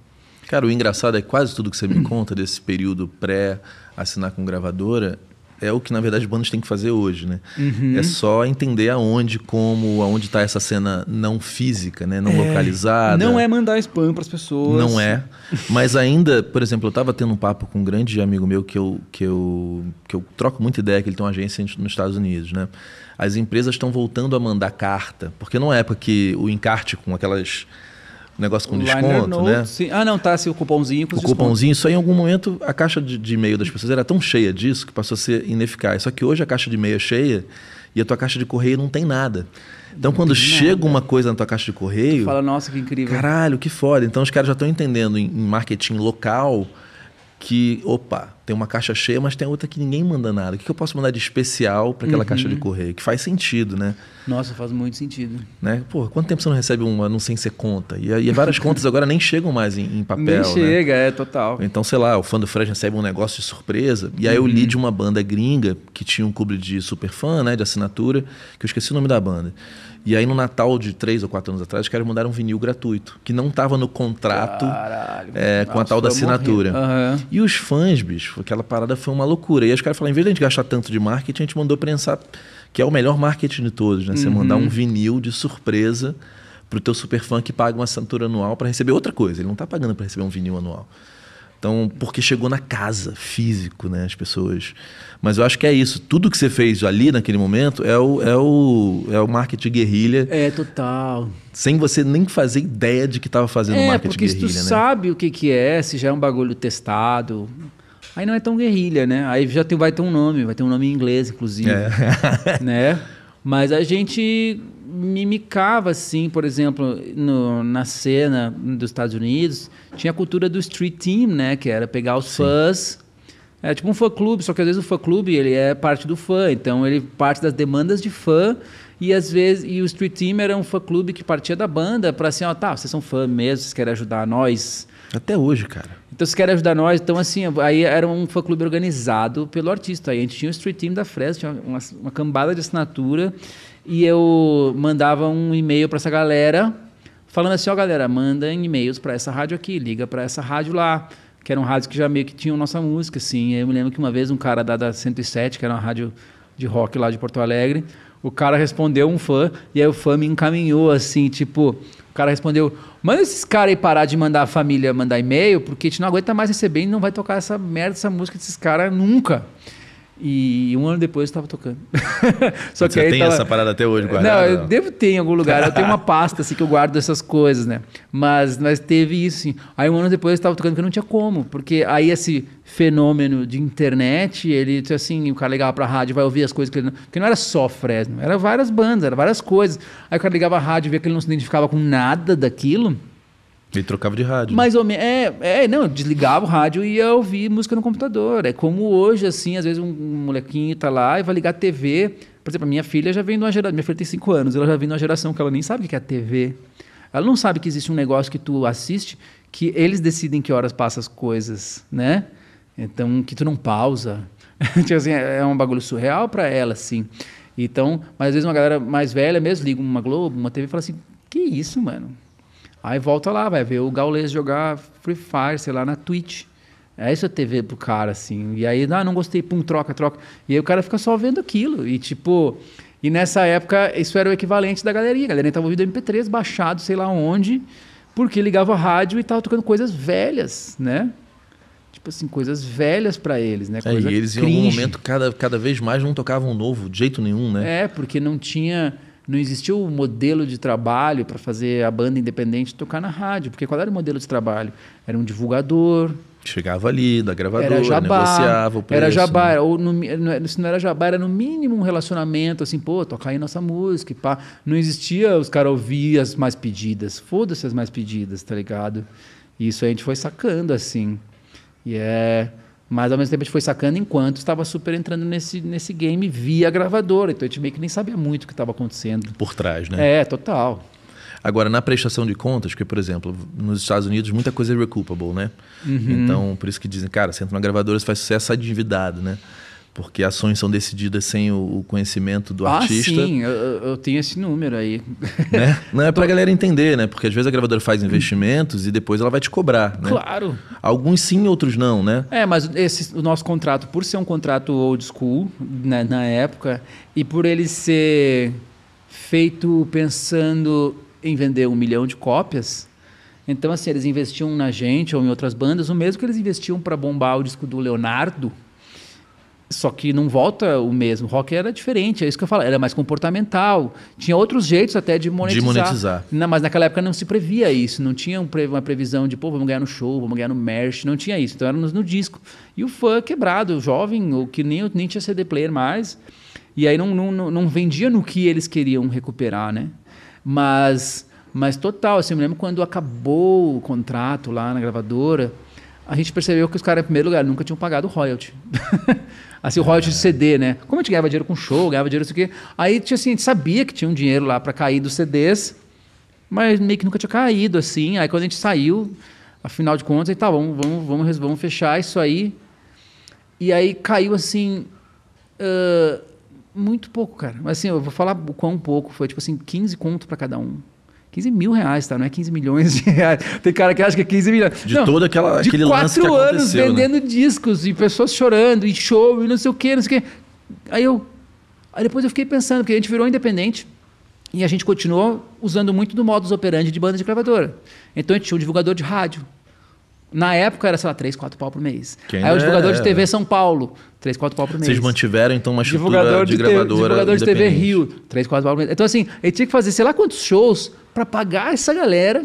Cara, o engraçado é quase tudo que você me conta desse período pré assinar com gravadora é o que na verdade bandas têm que fazer hoje, né? Uhum. É só entender aonde, como, aonde está essa cena não física, né? Não é. localizada. Não é mandar spam para as pessoas. Não é. Mas ainda, por exemplo, eu estava tendo um papo com um grande amigo meu que eu que eu que eu troco muita ideia que ele tem uma agência nos Estados Unidos, né? As empresas estão voltando a mandar carta, porque não é época que o encarte com aquelas negócio com desconto, note, né? Sim. Ah, não, tá, assim, o cupomzinho com O desconto. cupomzinho, só em algum momento a caixa de, de e-mail das pessoas era tão cheia disso que passou a ser ineficaz. Só que hoje a caixa de e-mail é cheia e a tua caixa de correio não tem nada. Então, não quando chega nada. uma coisa na tua caixa de correio. Tu fala, nossa, que incrível. Caralho, que foda. Então, os caras já estão entendendo em, em marketing local que, opa, tem uma caixa cheia, mas tem outra que ninguém manda nada. O que eu posso mandar de especial para aquela uhum. caixa de correio? Que faz sentido, né? Nossa, faz muito sentido. Né? Pô, quanto tempo você não recebe uma não sem ser conta? E, e várias contas agora nem chegam mais em, em papel. Nem né? chega, é total. Então, sei lá, o fã do Fred recebe um negócio de surpresa. E aí uhum. eu li uhum. de uma banda gringa que tinha um clube de super fã, né? De assinatura, que eu esqueci o nome da banda. E aí, no Natal de três ou quatro anos atrás, os caras mandaram um vinil gratuito, que não estava no contrato Caralho, é, com a tal da assinatura. Uhum. E os fãs, bicho, aquela parada foi uma loucura. E aí os caras falaram: em vez de a gente gastar tanto de marketing, a gente mandou prensar, que é o melhor marketing de todos, né? Você uhum. mandar um vinil de surpresa pro teu super fã que paga uma assinatura anual para receber outra coisa. Ele não está pagando para receber um vinil anual. Então, porque chegou na casa, físico, né? As pessoas. Mas eu acho que é isso. Tudo que você fez ali naquele momento é o, é o, é o marketing guerrilha. É, total. Sem você nem fazer ideia de que estava fazendo é, marketing porque guerrilha, se tu né? sabe o que, que é, se já é um bagulho testado. Aí não é tão guerrilha, né? Aí já tem, vai ter um nome, vai ter um nome em inglês, inclusive. É. né? Mas a gente mimicava, assim, por exemplo, no, na cena dos Estados Unidos, tinha a cultura do street team, né? Que era pegar os Sim. fãs. É tipo um fã-clube, só que às vezes o fã-clube ele é parte do fã, então ele parte das demandas de fã e às vezes e o street team era um fã-clube que partia da banda para assim, ó, tá, vocês são fã mesmo, vocês querem ajudar nós. Até hoje, cara. Então vocês querem ajudar nós, então assim, aí era um fã-clube organizado pelo artista. Aí a gente tinha o street team da Fresno, tinha uma, uma cambada de assinatura e eu mandava um e-mail para essa galera, falando assim: ó, oh, galera, manda e-mails para essa rádio aqui, liga para essa rádio lá. Que era um rádio que já meio que tinha nossa música, assim. Eu me lembro que uma vez um cara da, da 107, que era uma rádio de rock lá de Porto Alegre, o cara respondeu um fã, e aí o fã me encaminhou assim, tipo, o cara respondeu: manda esses caras aí parar de mandar a família mandar e-mail, porque a gente não aguenta mais receber e não vai tocar essa merda, essa música desses caras nunca. E um ano depois eu estava tocando. Só que Você tem tava... essa parada até hoje guardada? Não, eu não? devo ter em algum lugar. Eu tenho uma pasta assim que eu guardo essas coisas, né? Mas, mas teve isso, sim. Aí um ano depois eu estava tocando porque não tinha como. Porque aí esse fenômeno de internet, ele assim, o cara ligava para a rádio, vai ouvir as coisas que ele não... Porque não era só Fresno, era várias bandas, era várias coisas. Aí o cara ligava a rádio, via que ele não se identificava com nada daquilo ele trocava de rádio. Né? Mais ou menos. É, é, não, desligava o rádio e ia ouvir música no computador. É como hoje, assim, às vezes um, um molequinho tá lá e vai ligar a TV. Por exemplo, a minha filha já vem de uma geração. Minha filha tem 5 anos, ela já vem de uma geração que ela nem sabe o que é a TV. Ela não sabe que existe um negócio que tu assiste que eles decidem que horas passa as coisas, né? Então, que tu não pausa. tipo assim, é, é um bagulho surreal para ela, assim. Então, mas às vezes uma galera mais velha mesmo liga uma Globo, uma TV e fala assim: que isso, mano? Aí volta lá, vai ver o Gaules jogar Free Fire, sei lá, na Twitch. É isso a TV pro cara, assim. E aí, ah, não gostei, pum, troca, troca. E aí o cara fica só vendo aquilo. E tipo. E nessa época, isso era o equivalente da galeria. A galerinha tava ouvindo MP3 baixado, sei lá onde, porque ligava rádio e tava tocando coisas velhas, né? Tipo assim, coisas velhas para eles, né? É, e eles cringe. em algum momento, cada, cada vez mais, não tocavam novo, de jeito nenhum, né? É, porque não tinha não existiu um modelo de trabalho para fazer a banda independente tocar na rádio, porque qual era o modelo de trabalho? Era um divulgador. Chegava ali, da gravadora, era jabá, negociava o preço. Era jabá, né? ou no, se não era jabá, era no mínimo um relacionamento, assim, pô, toca aí nossa música, pá. Não existia os caras ouvir as mais pedidas. Foda-se as mais pedidas, tá ligado? E isso a gente foi sacando, assim. E é... Mas ao mesmo tempo a gente foi sacando enquanto estava super entrando nesse, nesse game via gravadora. Então a gente meio que nem sabia muito o que estava acontecendo. Por trás, né? É, total. Agora, na prestação de contas, porque, por exemplo, nos Estados Unidos muita coisa é recoupable, né? Uhum. Então, por isso que dizem, cara, você entra numa gravadora, você faz sucesso endividado, né? porque ações são decididas sem o, conhecimento do ah, artista. Sim, eu, eu, tenho esse número aí. Né? Não é para a galera entender, né? Porque às vezes a gravadora faz investimentos e depois ela vai te cobrar. Né? Claro. Alguns sim, outros não, né? É, mas esse, o nosso contrato, por ser um contrato old school né, na época, e por ele ser feito pensando em vender um milhão de cópias. Então, assim, eles investiam na gente ou em outras bandas, o mesmo que eles investiam para bombar o disco do Leonardo, só que não volta o mesmo. O rock era diferente, é isso que eu falo. Era mais comportamental. Tinha outros jeitos até de monetizar. De monetizar. mas naquela época não se previa isso. Não tinha uma previsão de, pô, vamos ganhar no show, vamos ganhar no merch. Não tinha isso. Então era no, no disco. E o fã quebrado, jovem, ou que nem, nem tinha CD player mais. E aí não, não, não vendia no que eles queriam recuperar, né? Mas, mas total, assim, eu me lembro quando acabou o contrato lá na gravadora, a gente percebeu que os caras, em primeiro lugar, nunca tinham pagado royalty. assim, o royalties de CD, né? Como a gente ganhava dinheiro com show, ganhava dinheiro isso aqui. Aí tinha assim, a gente sabia que tinha um dinheiro lá para cair dos CDs, mas meio que nunca tinha caído assim. Aí quando a gente saiu, afinal de contas, aí tá, vamos, vamos, vamos, vamos fechar isso aí. E aí caiu assim. Uh, muito pouco, cara. Mas assim, eu vou falar o quão pouco. Foi tipo assim, 15 conto para cada um. 15 mil reais, tá? Não é 15 milhões de reais. Tem cara que acha que é 15 milhões. De não, aquela, de aquele lance que aconteceu. quatro anos né? vendendo né? discos e pessoas chorando e show e não sei o quê, não sei o quê. Aí eu... Aí depois eu fiquei pensando, que a gente virou independente e a gente continuou usando muito do modus operandi de banda de gravadora. Então a gente tinha um divulgador de rádio, na época era, sei lá, 3, 4 pau por mês. Quem Aí o divulgador de é? TV São Paulo, 3, 4 pau por mês. Vocês mantiveram então uma estrutura divulgador de, de gravadora. Divulgador de TV Rio, 3, 4 pau por mês. Então assim, ele tinha que fazer sei lá quantos shows para pagar essa galera.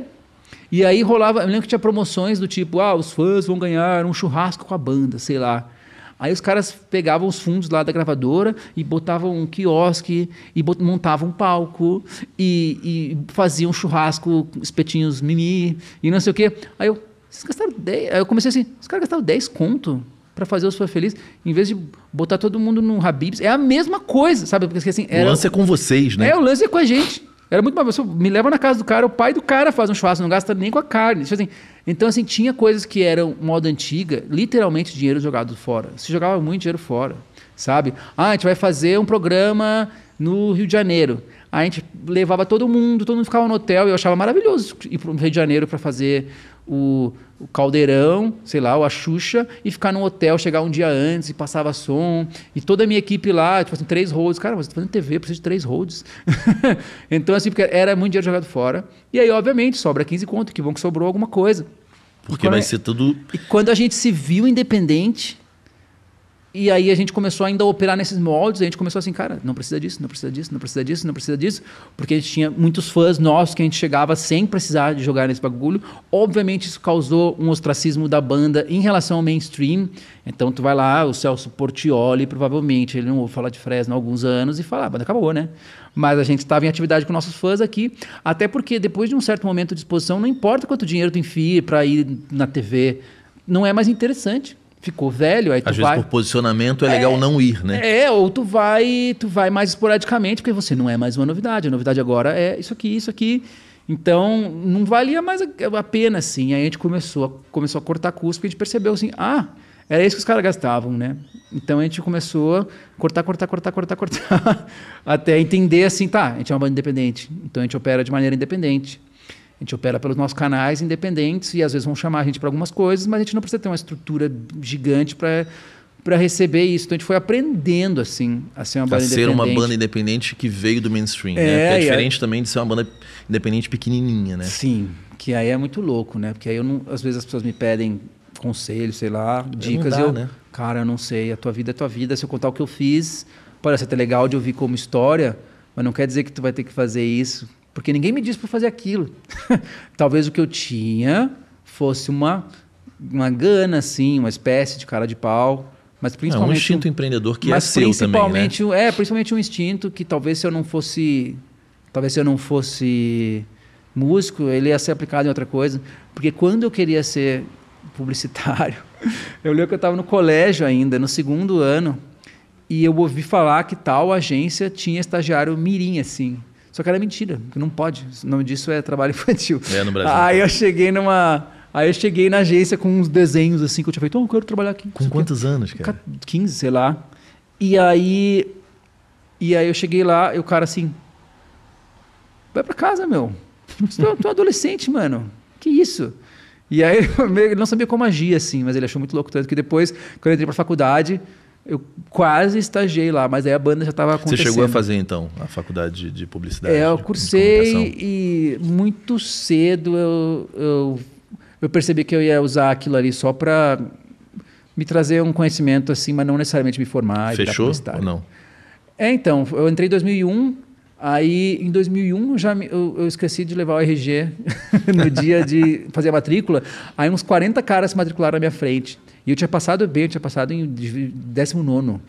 E aí rolava, eu lembro que tinha promoções do tipo, ah, os fãs vão ganhar um churrasco com a banda, sei lá. Aí os caras pegavam os fundos lá da gravadora e botavam um quiosque e montavam um palco e, e faziam um churrasco, espetinhos mimi e não sei o quê. Aí eu, vocês gastaram 10. Aí eu comecei assim, os caras gastaram 10 conto para fazer o Sou Feliz, em vez de botar todo mundo num Habibs. É a mesma coisa, sabe? Porque assim. Era... O lance é com vocês, né? É, o lance é com a gente. Era muito mais. me leva na casa do cara, o pai do cara faz um churrasco, não gasta nem com a carne. Tipo assim, então, assim, tinha coisas que eram moda antiga, literalmente dinheiro jogado fora. Se jogava muito dinheiro fora, sabe? Ah, a gente vai fazer um programa no Rio de Janeiro. Aí a gente levava todo mundo, todo mundo ficava no hotel, e eu achava maravilhoso ir para o Rio de Janeiro para fazer o, o Caldeirão, sei lá, o a Xuxa, e ficar num hotel, chegar um dia antes e passava som. E toda a minha equipe lá, tipo assim, três holds. Cara, você tá fazendo TV, preciso de três holds. então, assim, porque era muito dinheiro jogado fora. E aí, obviamente, sobra 15 conto, que bom que sobrou alguma coisa. Porque vai é... ser tudo. E quando a gente se viu independente, e aí a gente começou ainda a operar nesses moldes, a gente começou assim, cara, não precisa disso, não precisa disso, não precisa disso, não precisa disso, porque a gente tinha muitos fãs nossos que a gente chegava sem precisar de jogar nesse bagulho. Obviamente isso causou um ostracismo da banda em relação ao mainstream. Então tu vai lá, o Celso Portioli, provavelmente, ele não ouve falar de Fresno há alguns anos e fala, ah, a banda acabou, né? Mas a gente estava em atividade com nossos fãs aqui, até porque depois de um certo momento de exposição, não importa quanto dinheiro tu enfia para ir na TV, não é mais interessante ficou velho, aí tu Às vai... vezes por posicionamento é, é, legal não ir, né? É, ou tu vai, tu vai mais esporadicamente, porque você não é mais uma novidade. A novidade agora é isso aqui, isso aqui. Então, não valia mais a pena, assim. Aí a gente começou a, começou a cortar custo, porque a gente percebeu assim, ah, era isso que os caras gastavam, né? Então a gente começou a cortar, cortar, cortar, cortar, cortar, até entender assim, tá, a gente é uma banda independente, então a gente opera de maneira independente. A gente opera pelos nossos canais independentes e às vezes vão chamar a gente para algumas coisas, mas a gente não precisa ter uma estrutura gigante para para receber isso. Então a gente foi aprendendo assim a ser uma a banda ser independente. uma banda independente que veio do mainstream, é, né? é, é diferente é... também de ser uma banda independente pequenininha, né? Sim, que aí é muito louco, né? Porque aí eu não, às vezes as pessoas me pedem conselhos, sei lá, dicas, eu, dá, eu né? cara, eu não sei, a tua vida é tua vida, se eu contar o que eu fiz, parece até legal de ouvir como história, mas não quer dizer que tu vai ter que fazer isso. Porque ninguém me disse para fazer aquilo. Talvez o que eu tinha fosse uma, uma gana, assim, uma espécie de cara de pau. Mas é principalmente. um instinto empreendedor que é seu principalmente, também. Né? É, principalmente um instinto que talvez se eu não fosse. Talvez se eu não fosse músico, ele ia ser aplicado em outra coisa. Porque quando eu queria ser publicitário, eu lembro que eu estava no colégio ainda, no segundo ano, e eu ouvi falar que tal agência tinha estagiário mirim, assim. Só que era é mentira, que não pode. O nome disso é trabalho infantil. É, no Brasil. Aí eu cheguei numa. Aí eu cheguei na agência com uns desenhos assim que eu tinha feito. Oh, eu quero trabalhar aqui. Com quantos quer? anos, cara? 15, sei lá. E aí. E aí eu cheguei lá e o cara assim. Vai pra casa, meu. É tu, é adolescente, mano. Que isso? E aí ele não sabia como agir, assim, mas ele achou muito louco. Tanto que depois, quando eu entrei pra faculdade, eu quase estagiei lá, mas aí a banda já estava acontecendo. Você chegou a fazer então a faculdade de, de publicidade? É, eu cursei e muito cedo eu, eu, eu percebi que eu ia usar aquilo ali só para me trazer um conhecimento assim, mas não necessariamente me formar. Fechou ou não? É, então, eu entrei em 2001, aí em 2001 já me, eu, eu, esqueci de levar o RG no dia de fazer a matrícula, aí uns 40 caras se matricularam na minha frente. E eu tinha passado bem, eu tinha passado em 19.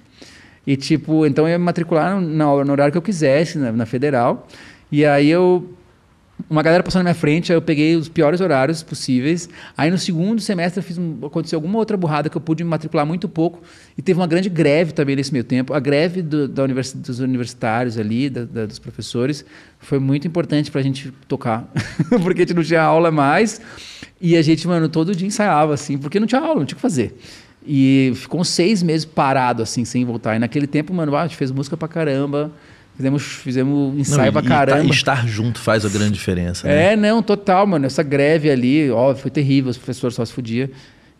E, tipo, então eu ia me matricular na, no horário que eu quisesse, na, na federal. E aí eu uma galera passou na minha frente, aí eu peguei os piores horários possíveis. Aí no segundo semestre fiz um, aconteceu alguma outra burrada que eu pude me matricular muito pouco. E teve uma grande greve também nesse meio tempo. A greve do, da univers, dos universitários ali, da, da, dos professores, foi muito importante para a gente tocar. porque a gente não tinha aula mais. E a gente, mano, todo dia ensaiava, assim, porque não tinha aula, não tinha o que fazer. E ficou uns seis meses parado, assim, sem voltar. E naquele tempo, mano, ah, a gente fez música pra caramba. Fizemos, fizemos ensaio não, pra tá- caramba. estar junto faz a grande diferença. Né? É, não, total, mano. Essa greve ali, óbvio, foi terrível. Os professores só se fodiam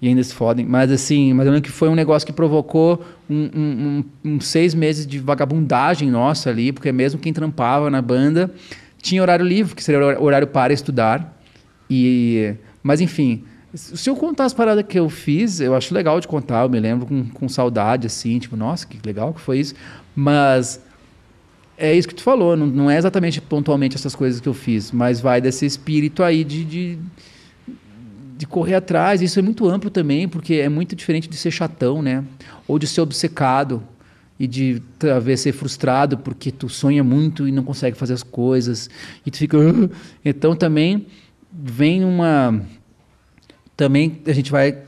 e ainda se fodem. Mas assim, mas eu lembro que foi um negócio que provocou uns um, um, um, seis meses de vagabundagem nossa ali, porque mesmo quem trampava na banda tinha horário livre, que seria horário para estudar. E, mas enfim, se eu contar as paradas que eu fiz, eu acho legal de contar, eu me lembro com, com saudade, assim, tipo, nossa, que legal que foi isso. Mas é isso que tu falou, não, não é exatamente pontualmente essas coisas que eu fiz, mas vai desse espírito aí de, de, de, correr atrás. Isso é muito amplo também, porque é muito diferente de ser chatão, né? Ou de ser obcecado e de talvez ser frustrado porque tu sonha muito e não consegue fazer as coisas e tu fica. Então também vem uma. Também a gente vai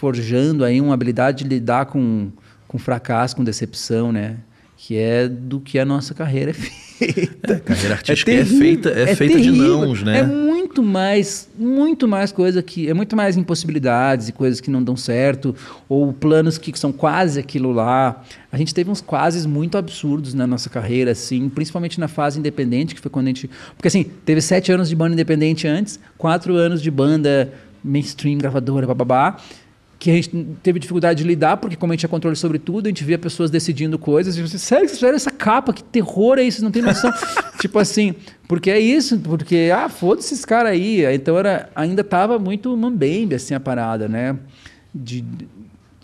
forjando aí uma habilidade de lidar com, com fracasso, com decepção, né? que é do que a nossa carreira é feita. A carreira é artística é, terrível, é feita, é, é feita terrível, de nãos, né? É muito mais, muito mais coisa que é muito mais impossibilidades e coisas que não dão certo ou planos que são quase aquilo lá. A gente teve uns quases muito absurdos na nossa carreira, assim, principalmente na fase independente, que foi quando a gente, porque assim teve sete anos de banda independente antes, quatro anos de banda mainstream gravadora, bababá. Blá, blá, blá que a gente teve dificuldade de lidar, porque como a gente tinha é controle sobre tudo, a gente via pessoas decidindo coisas, e sério que vocês fizeram essa capa? Que terror é isso? Não tem noção. tipo assim, porque é isso, porque, ah, foda-se esses caras aí. Então era, ainda tava muito mambembe, assim, a parada, né? De,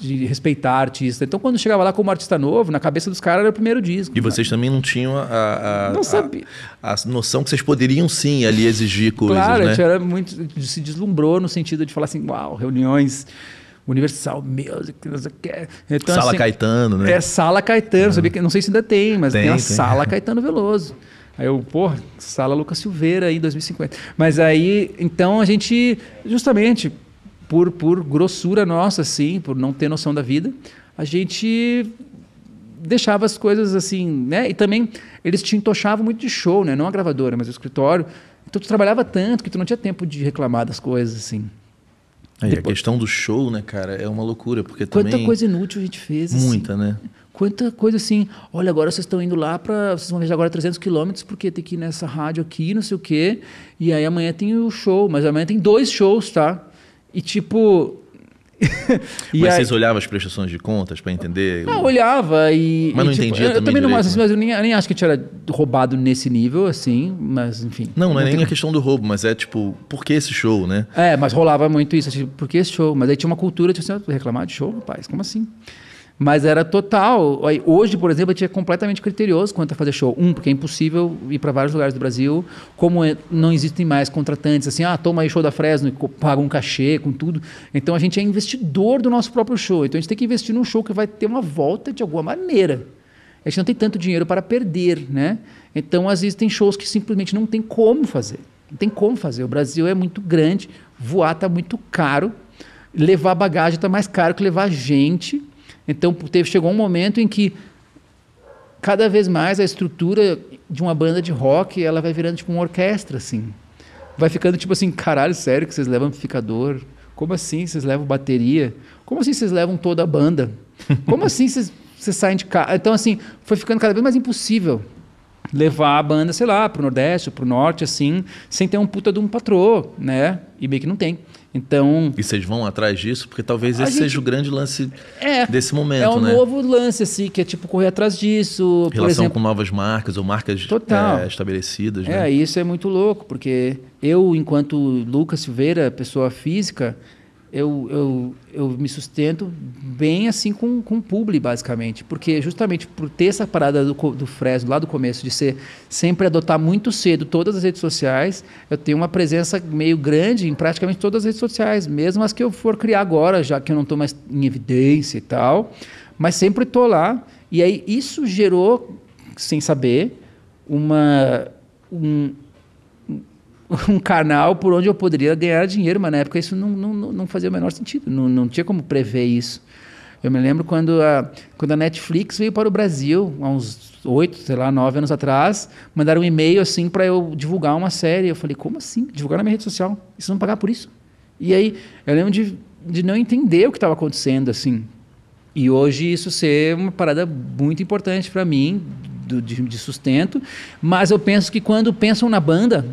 de respeitar artista. Então, quando chegava lá como artista novo, na cabeça dos caras era o primeiro disco. E vocês também não tinham a, a, não a, a, noção que vocês poderiam sim ali exigir coisas. Claro, né? a gente era muito, se deslumbrou no sentido de falar assim: uau, reuniões Universal Music, não sei o que. É. Então, sala assim, Caetano, né? É Sala Caetano, uhum. sabia que não sei se ainda tem, mas tem, tem a tem. Sala Caetano Veloso. Aí eu, porra, Sala Lucas Silveira aí em 2050. Mas aí, então a gente, justamente por, por grossura nossa, assim, por não ter noção da vida, a gente deixava as coisas assim, né? E também eles te entochavam muito de show, né? Não a gravadora, mas o escritório. Então tu trabalhava tanto que tu não tinha tempo de reclamar das coisas, assim. Aí, Depois... A questão do show, né, cara, é uma loucura, porque Quanta também... Quanta coisa inútil a gente fez. Assim. Muita, assim. né? Quanta coisa assim, olha, agora vocês estão indo lá para... Vocês vão viajar agora 300 quilômetros, porque tem que ir nessa rádio aqui, não sei o quê, e aí amanhã tem o show, mas amanhã tem dois shows, tá? E tipo, mas aí... vocês olhavam as prestações de contas para entender? Não, olhava e. Mas e, não tipo, entendia eu, também. Eu também não, mas, né? eu nem, eu nem acho que a gente era roubado nesse nível, assim, mas enfim. Não, não, é nem a questão do roubo, mas é tipo, por que esse show, né? É, mas rolava muito isso, tipo, por que esse show? Mas aí tinha uma cultura de tipo, assim, ah, reclamar de show, rapaz, como assim? Mas era total. Hoje, por exemplo, a gente é completamente criterioso quanto a fazer show. Um, porque é impossível ir para vários lugares do Brasil. Como é, não existem mais contratantes, assim, ah, toma aí show da Fresno e paga um cachê com tudo. Então a gente é investidor do nosso próprio show. Então a gente tem que investir num show que vai ter uma volta de alguma maneira. A gente não tem tanto dinheiro para perder, né? Então, às vezes, tem shows que simplesmente não tem como fazer. Não tem como fazer. O Brasil é muito grande, voar está muito caro, levar bagagem está mais caro que levar gente então teve, chegou um momento em que cada vez mais a estrutura de uma banda de rock ela vai virando tipo uma orquestra assim. Vai ficando tipo assim, caralho, sério que vocês levam amplificador? Como assim vocês levam bateria? Como assim vocês levam toda a banda? Como assim vocês, vocês saem de casa? Então assim, foi ficando cada vez mais impossível levar a banda, sei lá, para o Nordeste, para o Norte, assim, sem ter um puta de um patrô, né? E meio que não tem. Então. E vocês vão atrás disso? Porque talvez esse gente, seja o grande lance é, desse momento, né? É um né? novo lance, assim, que é tipo correr atrás disso. Relação exemplo, com novas marcas ou marcas é, estabelecidas, é, né? É, isso é muito louco, porque eu, enquanto Lucas Silveira, pessoa física, eu, eu, eu me sustento bem assim com, com publi, basicamente. Porque justamente por ter essa parada do, do Fresno lá do começo, de ser sempre adotar muito cedo todas as redes sociais, eu tenho uma presença meio grande em praticamente todas as redes sociais, mesmo as que eu for criar agora, já que eu não estou mais em evidência e tal. Mas sempre estou lá. E aí isso gerou, sem saber, uma. Um, um canal por onde eu poderia ganhar dinheiro, mas na época isso não, não, não fazia o menor sentido, não, não tinha como prever isso. Eu me lembro quando a, quando a Netflix veio para o Brasil, há uns oito, sei lá, nove anos atrás, mandaram um e-mail assim para eu divulgar uma série. Eu falei, como assim? Divulgar na minha rede social? Isso não vão pagar por isso? E aí, eu lembro de, de não entender o que estava acontecendo, assim. E hoje isso ser uma parada muito importante para mim, do, de, de sustento. Mas eu penso que quando pensam na banda,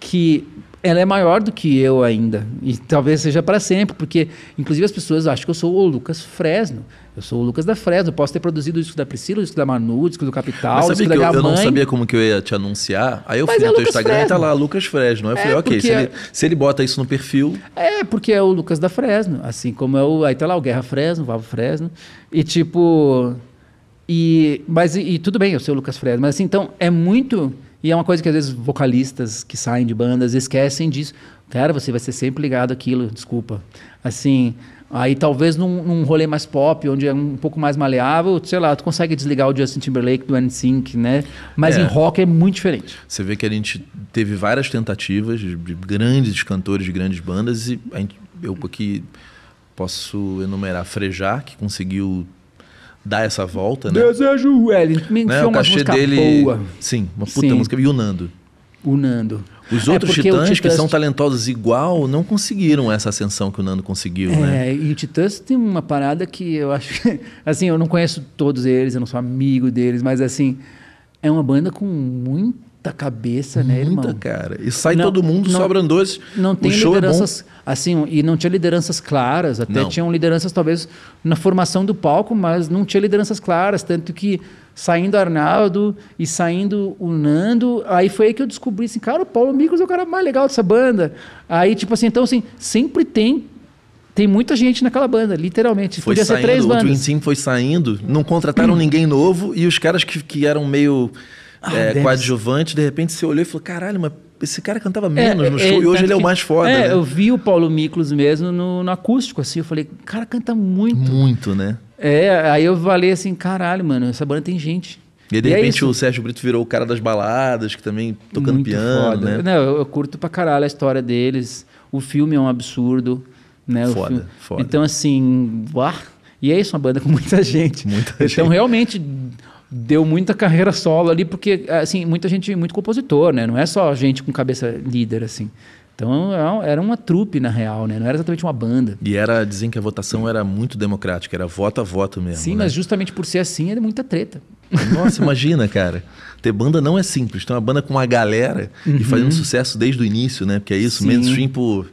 que ela é maior do que eu ainda. E talvez seja para sempre, porque inclusive as pessoas acham que eu sou o Lucas Fresno. Eu sou o Lucas da Fresno. Eu posso ter produzido o disco da Priscila, o disco da Manu, o disco do Capital, Mas o disco da minha eu, mãe. Eu não sabia como que eu ia te anunciar. Aí eu Mas fui é no teu Lucas Instagram Fresno. e tá lá, Lucas Fresno. Aí eu é, falei, ok, se ele, se ele, bota isso no perfil... É, porque é o Lucas da Fresno. Assim como é o... Aí tá lá o Guerra Fresno, o Vavo Fresno. E tipo... E, mas e, e tudo bem, eu sou o Lucas Fresno, mas assim, então é muito e é uma coisa que às vezes vocalistas que saem de bandas esquecem disso. Cara, você vai ser sempre ligado àquilo, desculpa. Assim, aí talvez num, num rolê mais pop, onde é um pouco mais maleável, sei lá, tu consegue desligar o Justin Timberlake do NSYNC, né? Mas é. em rock é muito diferente. Você vê que a gente teve várias tentativas de grandes cantores de grandes bandas e gente, eu aqui posso enumerar Frejar, que conseguiu dar essa volta, né? Desejo, Wellington. Né? O cachê dele. Boa. Sim, uma puta Sim. música. E o Nando. O Nando. Os é, outros é titãs Titãs que são talentosos igual não conseguiram essa ascensão que o Nando conseguiu, né? é, né? E o Titãs tem uma parada que eu acho que, assim, eu não conheço todos eles, eu não sou amigo deles, mas assim, é uma banda com muito muita cabeça, né, irmão? Muita, cara. E sai não, todo mundo, não, sobram dois. Não tem é lideranças, é assim, e não tinha lideranças claras. Até não. tinham lideranças, talvez, na formação do palco, mas não tinha lideranças claras. Tanto que saindo Arnaldo e saindo o Nando, aí foi aí que eu descobri, assim, cara, o Paulo Micros é o cara mais legal dessa banda. Aí, tipo assim, então, assim, sempre tem tem muita gente naquela banda, literalmente. Foi Podia saindo, ser três bandas. O Twin Sim foi saindo, não contrataram ninguém novo e os caras que, que eram meio ah, é, coadjuvante, de repente você olhou e falou: caralho, mas esse cara cantava menos é, no é, show é, e hoje ele é o mais foda. É, né? eu vi o Paulo Miklos mesmo no, no acústico, assim, eu falei, cara canta muito. Muito, né? É, aí eu falei assim, caralho, mano, essa banda tem gente. E de e é repente é o Sérgio Brito virou o cara das baladas, que também tocando muito piano, foda. né? Não, eu, eu, curto pra caralho a história deles. O filme é um absurdo, né? Foda, filme... foda. Então, assim, uá. E é isso, uma banda com muita gente. Muita então, gente. realmente deu muita carreira solo ali, porque, assim, muita gente, muito compositor, né? Não é só gente com cabeça líder, assim. Então é era uma trupe, na real, né? Não era exatamente uma banda. E era, dizem que a votação era muito democrática, era voto a voto mesmo. Sim, né? mas justamente por ser assim, é era muita treta. Nossa, imagina, cara. Ter banda não é simples. Ter uma banda com uma galera uhum. e fazendo sucesso desde o início, né? Porque é isso, Sim. mainstream por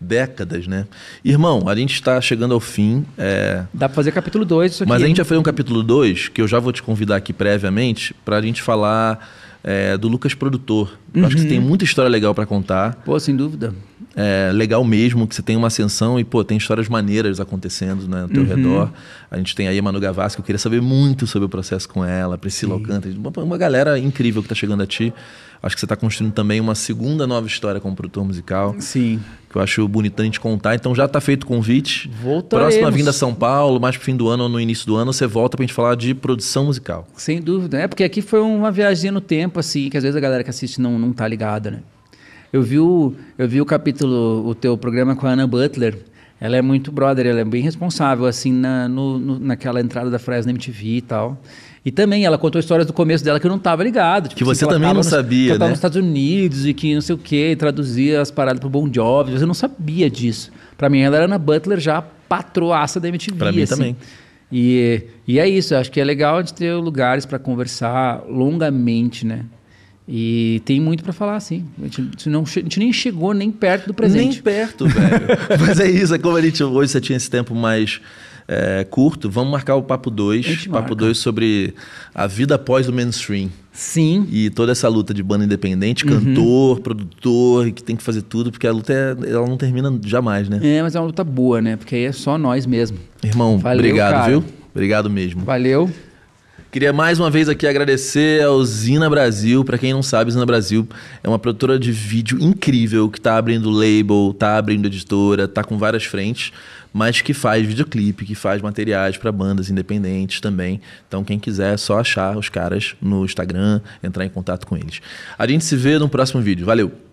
décadas, né? Irmão, a gente está chegando ao fim. É... Dá para fazer capítulo 2 isso aqui. Mas a gente já fez um capítulo 2, que eu já vou te convidar aqui previamente, para a gente falar é, do Lucas Produtor. Uhum. acho que você uhum. tem muita história legal para contar. Pô, sem dúvida é, legal mesmo, que você tem uma ascensão e, pô, tem histórias maneiras acontecendo né, ao teu uhum. redor. A gente tem aí a Manu Gavassi, que eu queria saber muito sobre o processo com ela, Priscila Sim. Alcântara, uma, uma, galera incrível que está chegando a ti. Acho que você está construindo também uma segunda nova história como produtor musical. Sim. Que eu acho bonitão a gente contar. Então já está feito o convite. Voltaremos. Próxima vinda a São Paulo, mais pro fim do ano ou no início do ano, você volta para a gente falar de produção musical. Sem dúvida. É porque aqui foi uma viagem no tempo, assim, que às vezes a galera que assiste não, não tá ligada, né? Eu vi o, eu vi o capítulo, o teu programa com a Anna Butler. Ela é muito brother, ela é bem responsável, assim, na, no, no, naquela entrada da Fresno MTV e tal. E também ela contou histórias do começo dela que eu não estava ligado. Tipo, que assim, você assim, também não nos, sabia, que ela estava né? nos Estados Unidos e que não sei o quê, traduzia as paradas pro Bon Jovi. Eu não sabia disso. Para mim, ela era Ana Butler já patroaça da MTV. Para mim assim. também. E, e é isso, acho que é legal de ter lugares para conversar longamente, né? E tem muito para falar, sim. A gente, não, a gente nem chegou nem perto do presente. Nem perto, velho. Mas é isso, é como a gente hoje você tinha esse tempo mais é, curto. Vamos marcar o papo 2. Papo 2 sobre a vida após o mainstream. Sim. E toda essa luta de banda independente, uhum. cantor, produtor, que tem que fazer tudo, porque a luta é, ela não termina jamais, né? É, mas é uma luta boa, né? Porque aí é só nós mesmo. Irmão, Valeu, obrigado, cara. viu? Obrigado mesmo. Valeu. Queria mais uma vez aqui agradecer ao Zina Brasil. Para quem não sabe, Zina Brasil é uma produtora de vídeo incrível que está abrindo label, está abrindo editora, está com várias frentes, mas que faz videoclipe, que faz materiais para bandas independentes também. Então, quem quiser é só achar os caras no Instagram, entrar em contato com eles. A gente se vê no próximo vídeo. Valeu!